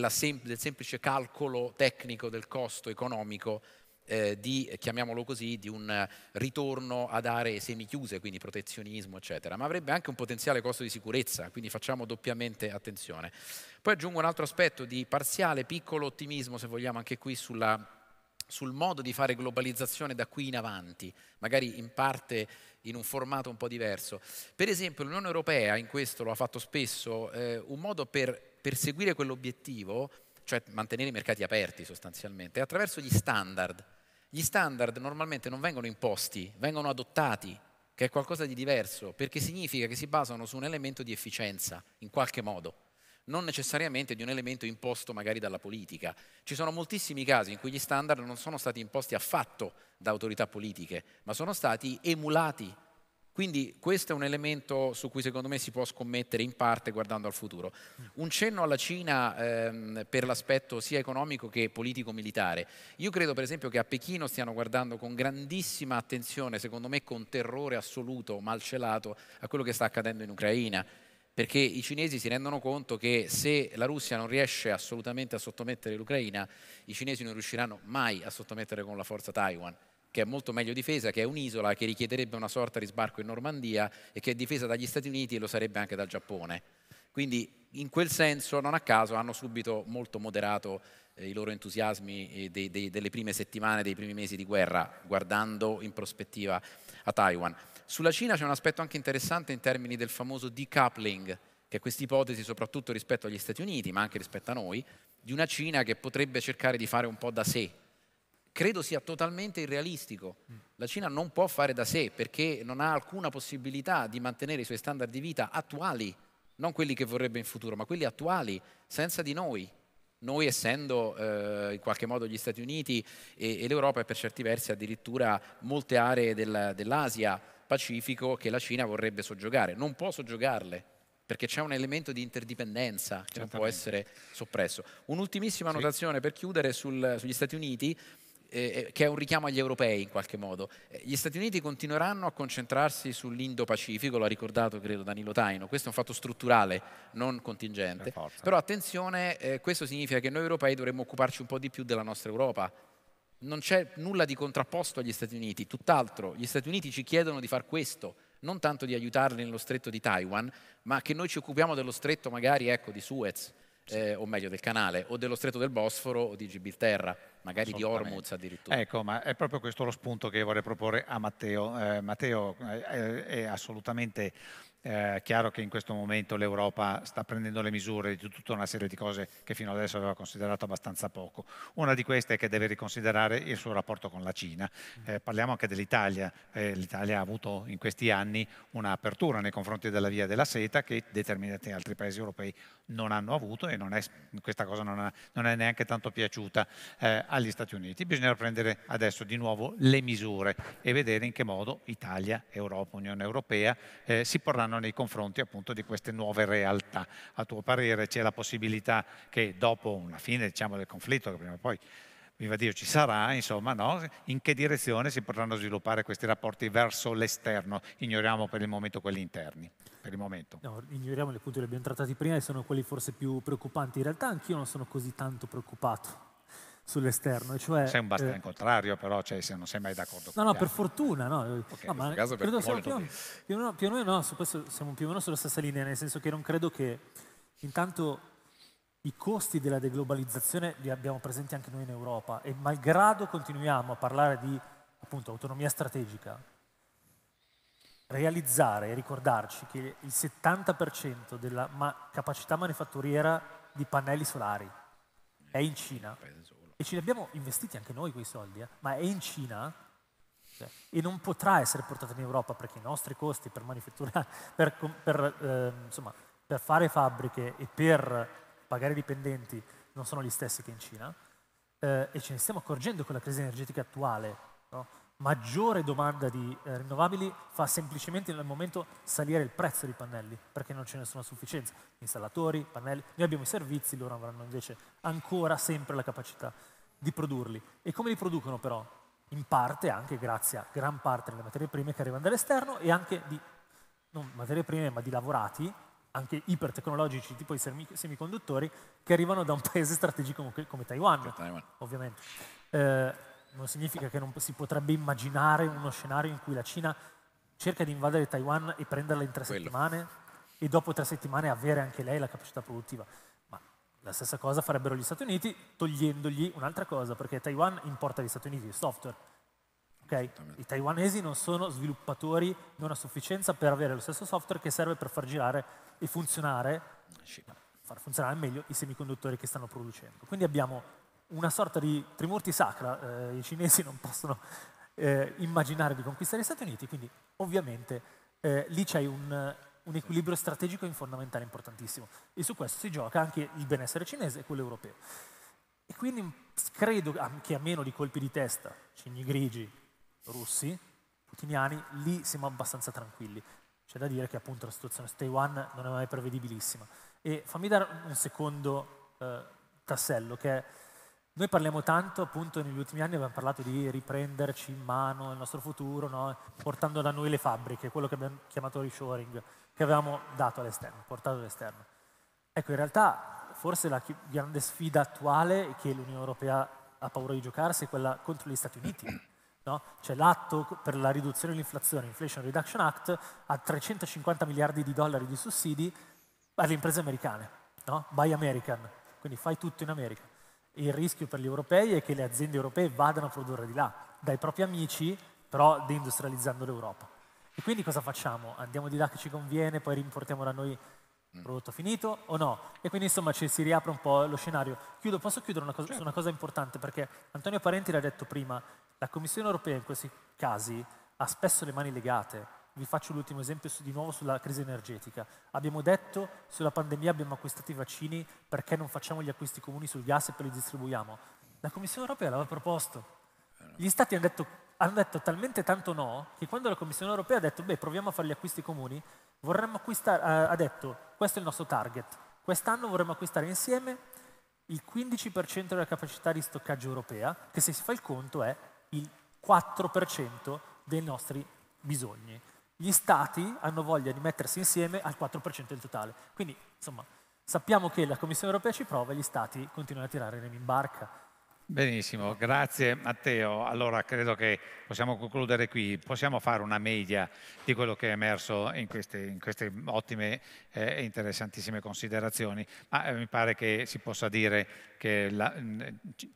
sem- del semplice calcolo tecnico del costo economico eh, di, chiamiamolo così, di un ritorno ad aree semichiuse, quindi protezionismo, eccetera, ma avrebbe anche un potenziale costo di sicurezza, quindi facciamo doppiamente attenzione. Poi aggiungo un altro aspetto di parziale, piccolo ottimismo, se vogliamo, anche qui sulla sul modo di fare globalizzazione da qui in avanti, magari in parte in un formato un po' diverso. Per esempio l'Unione Europea in questo lo ha fatto spesso, eh, un modo per perseguire quell'obiettivo, cioè mantenere i mercati aperti sostanzialmente, è attraverso gli standard. Gli standard normalmente non vengono imposti, vengono adottati, che è qualcosa di diverso, perché significa che si basano su un elemento di efficienza, in qualche modo non necessariamente di un elemento imposto magari dalla politica. Ci sono moltissimi casi in cui gli standard non sono stati imposti affatto da autorità politiche, ma sono stati emulati. Quindi questo è un elemento su cui secondo me si può scommettere in parte guardando al futuro. Un cenno alla Cina ehm, per l'aspetto sia economico che politico-militare. Io credo per esempio che a Pechino stiano guardando con grandissima attenzione, secondo me con terrore assoluto, malcelato, a quello che sta accadendo in Ucraina perché i cinesi si rendono conto che se la Russia non riesce assolutamente a sottomettere l'Ucraina, i cinesi non riusciranno mai a sottomettere con la forza Taiwan che è molto meglio difesa, che è un'isola che richiederebbe una sorta di sbarco in Normandia e che è difesa dagli Stati Uniti e lo sarebbe anche dal Giappone. Quindi in quel senso, non a caso, hanno subito molto moderato eh, i loro entusiasmi eh, dei, dei, delle prime settimane, dei primi mesi di guerra, guardando in prospettiva a Taiwan. Sulla Cina c'è un aspetto anche interessante in termini del famoso decoupling, che è questa ipotesi soprattutto rispetto agli Stati Uniti, ma anche rispetto a noi, di una Cina che potrebbe cercare di fare un po' da sé. Credo sia totalmente irrealistico. Mm. La Cina non può fare da sé perché non ha alcuna possibilità di mantenere i suoi standard di vita attuali, non quelli che vorrebbe in futuro, ma quelli attuali, senza di noi noi essendo eh, in qualche modo gli Stati Uniti e, e l'Europa e per certi versi addirittura molte aree del, dell'Asia Pacifico che la Cina vorrebbe soggiogare. Non può soggiogarle perché c'è un elemento di interdipendenza che non può essere soppresso. Un'ultimissima sì. notazione per chiudere sul, sugli Stati Uniti eh, eh, che è un richiamo agli europei in qualche modo. Eh, gli Stati Uniti continueranno a concentrarsi sull'Indo-Pacifico, lo ha ricordato credo Danilo Taino, questo è un fatto strutturale, non contingente. Per Però attenzione, eh, questo significa che noi europei dovremmo occuparci un po' di più della nostra Europa, non c'è nulla di contrapposto agli Stati Uniti, tutt'altro, gli Stati Uniti ci chiedono di far questo, non tanto di aiutarli nello stretto di Taiwan, ma che noi ci occupiamo dello stretto magari ecco, di Suez, eh, o meglio del canale, o dello stretto del Bosforo o di Gibilterra, magari di Hormuz addirittura. Ecco, ma è proprio questo lo spunto che vorrei proporre a Matteo. Eh, Matteo eh, è assolutamente è eh, chiaro che in questo momento l'Europa sta prendendo le misure di tutta una serie di cose che fino adesso aveva considerato abbastanza poco. Una di queste è che deve riconsiderare il suo rapporto con la Cina. Mm. Eh, parliamo anche dell'Italia. Eh, L'Italia ha avuto in questi anni un'apertura nei confronti della via della seta che determinati altri paesi europei non hanno avuto e è, questa cosa non, ha, non, è neanche tanto piaciuta eh, agli Stati Uniti. Bisognerà prendere adesso di nuovo le misure e vedere in che modo Italia, Europa, Unione Europea eh, si porranno fanno nei confronti appunto di queste nuove realtà. A tuo parere c'è la possibilità che dopo una fine diciamo, del conflitto, che prima o poi viva Dio ci sarà, insomma, no? in che direzione si potranno sviluppare questi rapporti verso l'esterno? Ignoriamo per il momento quelli interni. Per il momento. No, ignoriamo le punti che abbiamo trattati prima e sono quelli forse più preoccupanti. In realtà anch'io non sono così tanto preoccupato sull'esterno. Cioè, sei un bastian eh, contrario, però cioè, se non sei mai d'accordo no, con No, no, per fortuna. No. Okay, no, ma caso credo siamo più, o meno, più meno, più o meno no, su questo siamo più o meno sulla stessa linea, nel senso che non credo che intanto i costi della deglobalizzazione li abbiamo presenti anche noi in Europa e malgrado continuiamo a parlare di appunto, autonomia strategica, realizzare e ricordarci che il 70% della ma capacità manifatturiera di pannelli solari è in Cina e ce li abbiamo investiti anche noi quei soldi, eh? ma è in Cina cioè, e non potrà essere portata in Europa perché i nostri costi per manifatturare, [LAUGHS] per, per, eh, insomma, per fare fabbriche e per pagare i dipendenti non sono gli stessi che in Cina eh, e ce ne stiamo accorgendo con la crisi energetica attuale. No? maggiore domanda di eh, rinnovabili fa semplicemente nel momento salire il prezzo dei pannelli, perché non ce ne sono a sufficienza. Installatori, pannelli, noi abbiamo i servizi, loro avranno invece ancora sempre la capacità di produrli. E come li producono però? In parte anche grazie a gran parte delle materie prime che arrivano dall'esterno e anche di, non materie prime, ma di lavorati, anche ipertecnologici, tipo i semiconduttori, che arrivano da un paese [LAUGHS] strategico come, come Taiwan, Taiwan, ovviamente. Eh, non significa che non si potrebbe immaginare uno scenario in cui la Cina cerca di invadere Taiwan e prenderla in tre Quello. settimane e dopo tre settimane avere anche lei la capacità produttiva. Ma la stessa cosa farebbero gli Stati Uniti togliendogli un'altra cosa, perché Taiwan importa agli Stati Uniti il software. Okay? I taiwanesi non sono sviluppatori non a sufficienza per avere lo stesso software che serve per far girare e funzionare, far funzionare meglio i semiconduttori che stanno producendo. Quindi abbiamo una sorta di trimurti sacra, eh, i cinesi non possono eh, immaginare di conquistare gli Stati Uniti, quindi ovviamente eh, lì c'è un, un, equilibrio strategico fondamentale importantissimo e su questo si gioca anche il benessere cinese e quello europeo. E quindi credo che a meno di colpi di testa, cigni grigi, russi, putiniani, lì siamo abbastanza tranquilli. C'è da dire che appunto la situazione su Taiwan non è mai prevedibilissima. E fammi dare un secondo eh, tassello che è noi parliamo tanto, appunto, negli ultimi anni abbiamo parlato di riprenderci in mano il nostro futuro, no? portando da noi le fabbriche, quello che abbiamo chiamato reshoring, che avevamo dato all'esterno, portato all'esterno. Ecco, in realtà forse la grande sfida attuale che l'Unione Europea ha paura di giocarsi è quella contro gli Stati Uniti. No? C'è cioè, l'atto per la riduzione dell'inflazione, Inflation Reduction Act, a 350 miliardi di dollari di sussidi alle imprese americane, no? Buy American, quindi fai tutto in America il rischio per gli europei è che le aziende europee vadano a produrre di là, dai propri amici, però deindustrializzando l'Europa. E quindi cosa facciamo? Andiamo di là che ci conviene, poi rimportiamo da noi il mm. prodotto finito o no? E quindi insomma ci, si riapre un po' lo scenario. Chiudo, posso chiudere una cosa, certo. su una cosa importante perché Antonio Parenti l'ha detto prima, la Commissione europea in questi casi ha spesso le mani legate vi faccio l'ultimo esempio su, di nuovo sulla crisi energetica. Abbiamo detto sulla pandemia abbiamo acquistato i vaccini perché non facciamo gli acquisti comuni sul gas e poi li distribuiamo. La Commissione europea l'aveva proposto. Gli stati hanno detto, hanno detto talmente tanto no che quando la Commissione europea ha detto beh proviamo a fare gli acquisti comuni, vorremmo acquistare, ha detto questo è il nostro target, quest'anno vorremmo acquistare insieme il 15% della capacità di stoccaggio europea, che se si fa il conto è il 4% dei nostri bisogni gli stati hanno voglia di mettersi insieme al 4% del totale. Quindi, insomma, sappiamo che la Commissione europea ci prova e gli stati continuano a tirare in barca. Benissimo, grazie Matteo. Allora credo che possiamo concludere qui, possiamo fare una media di quello che è emerso in queste, in queste ottime eh, e eh, interessantissime considerazioni, ma eh, mi pare che si possa dire che la, mm,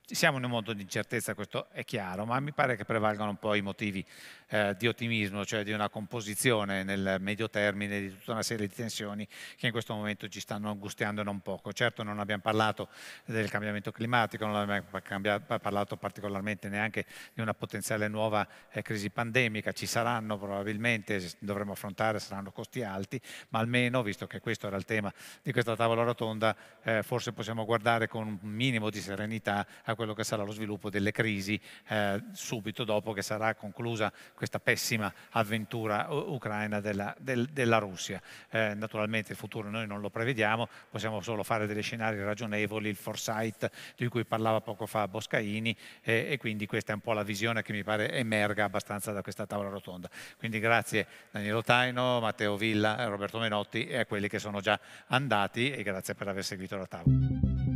siamo in un mondo di incertezza, questo è chiaro, ma mi pare che prevalgano un po' i motivi eh, di ottimismo, cioè di una composizione nel medio termine di tutta una serie di tensioni che in questo momento ci stanno angustiando non poco. Certo non abbiamo parlato del cambiamento climatico, non abbiamo cambiato, parlato particolarmente neanche di una potenziale nuova eh, crisi pandemica, ci saranno probabilmente, dovremo affrontare, saranno costi alti, ma almeno, visto che questo era il tema di questa tavola rotonda, eh, forse possiamo guardare con un minimo di serenità a quello che sarà lo sviluppo delle crisi eh, subito dopo che sarà conclusa questa pessima avventura ucraina della, del, della Russia. Eh, naturalmente il futuro noi non lo prevediamo, possiamo solo fare degli scenari ragionevoli, il foresight di cui parlava poco fa Boscaini eh, e quindi questa è un po' la visione che mi pare emerga abbastanza da questa tavola rotonda. Quindi grazie Danilo Taino, Matteo Villa, Roberto Menotti e a quelli che sono già andati e grazie per aver seguito la tavola.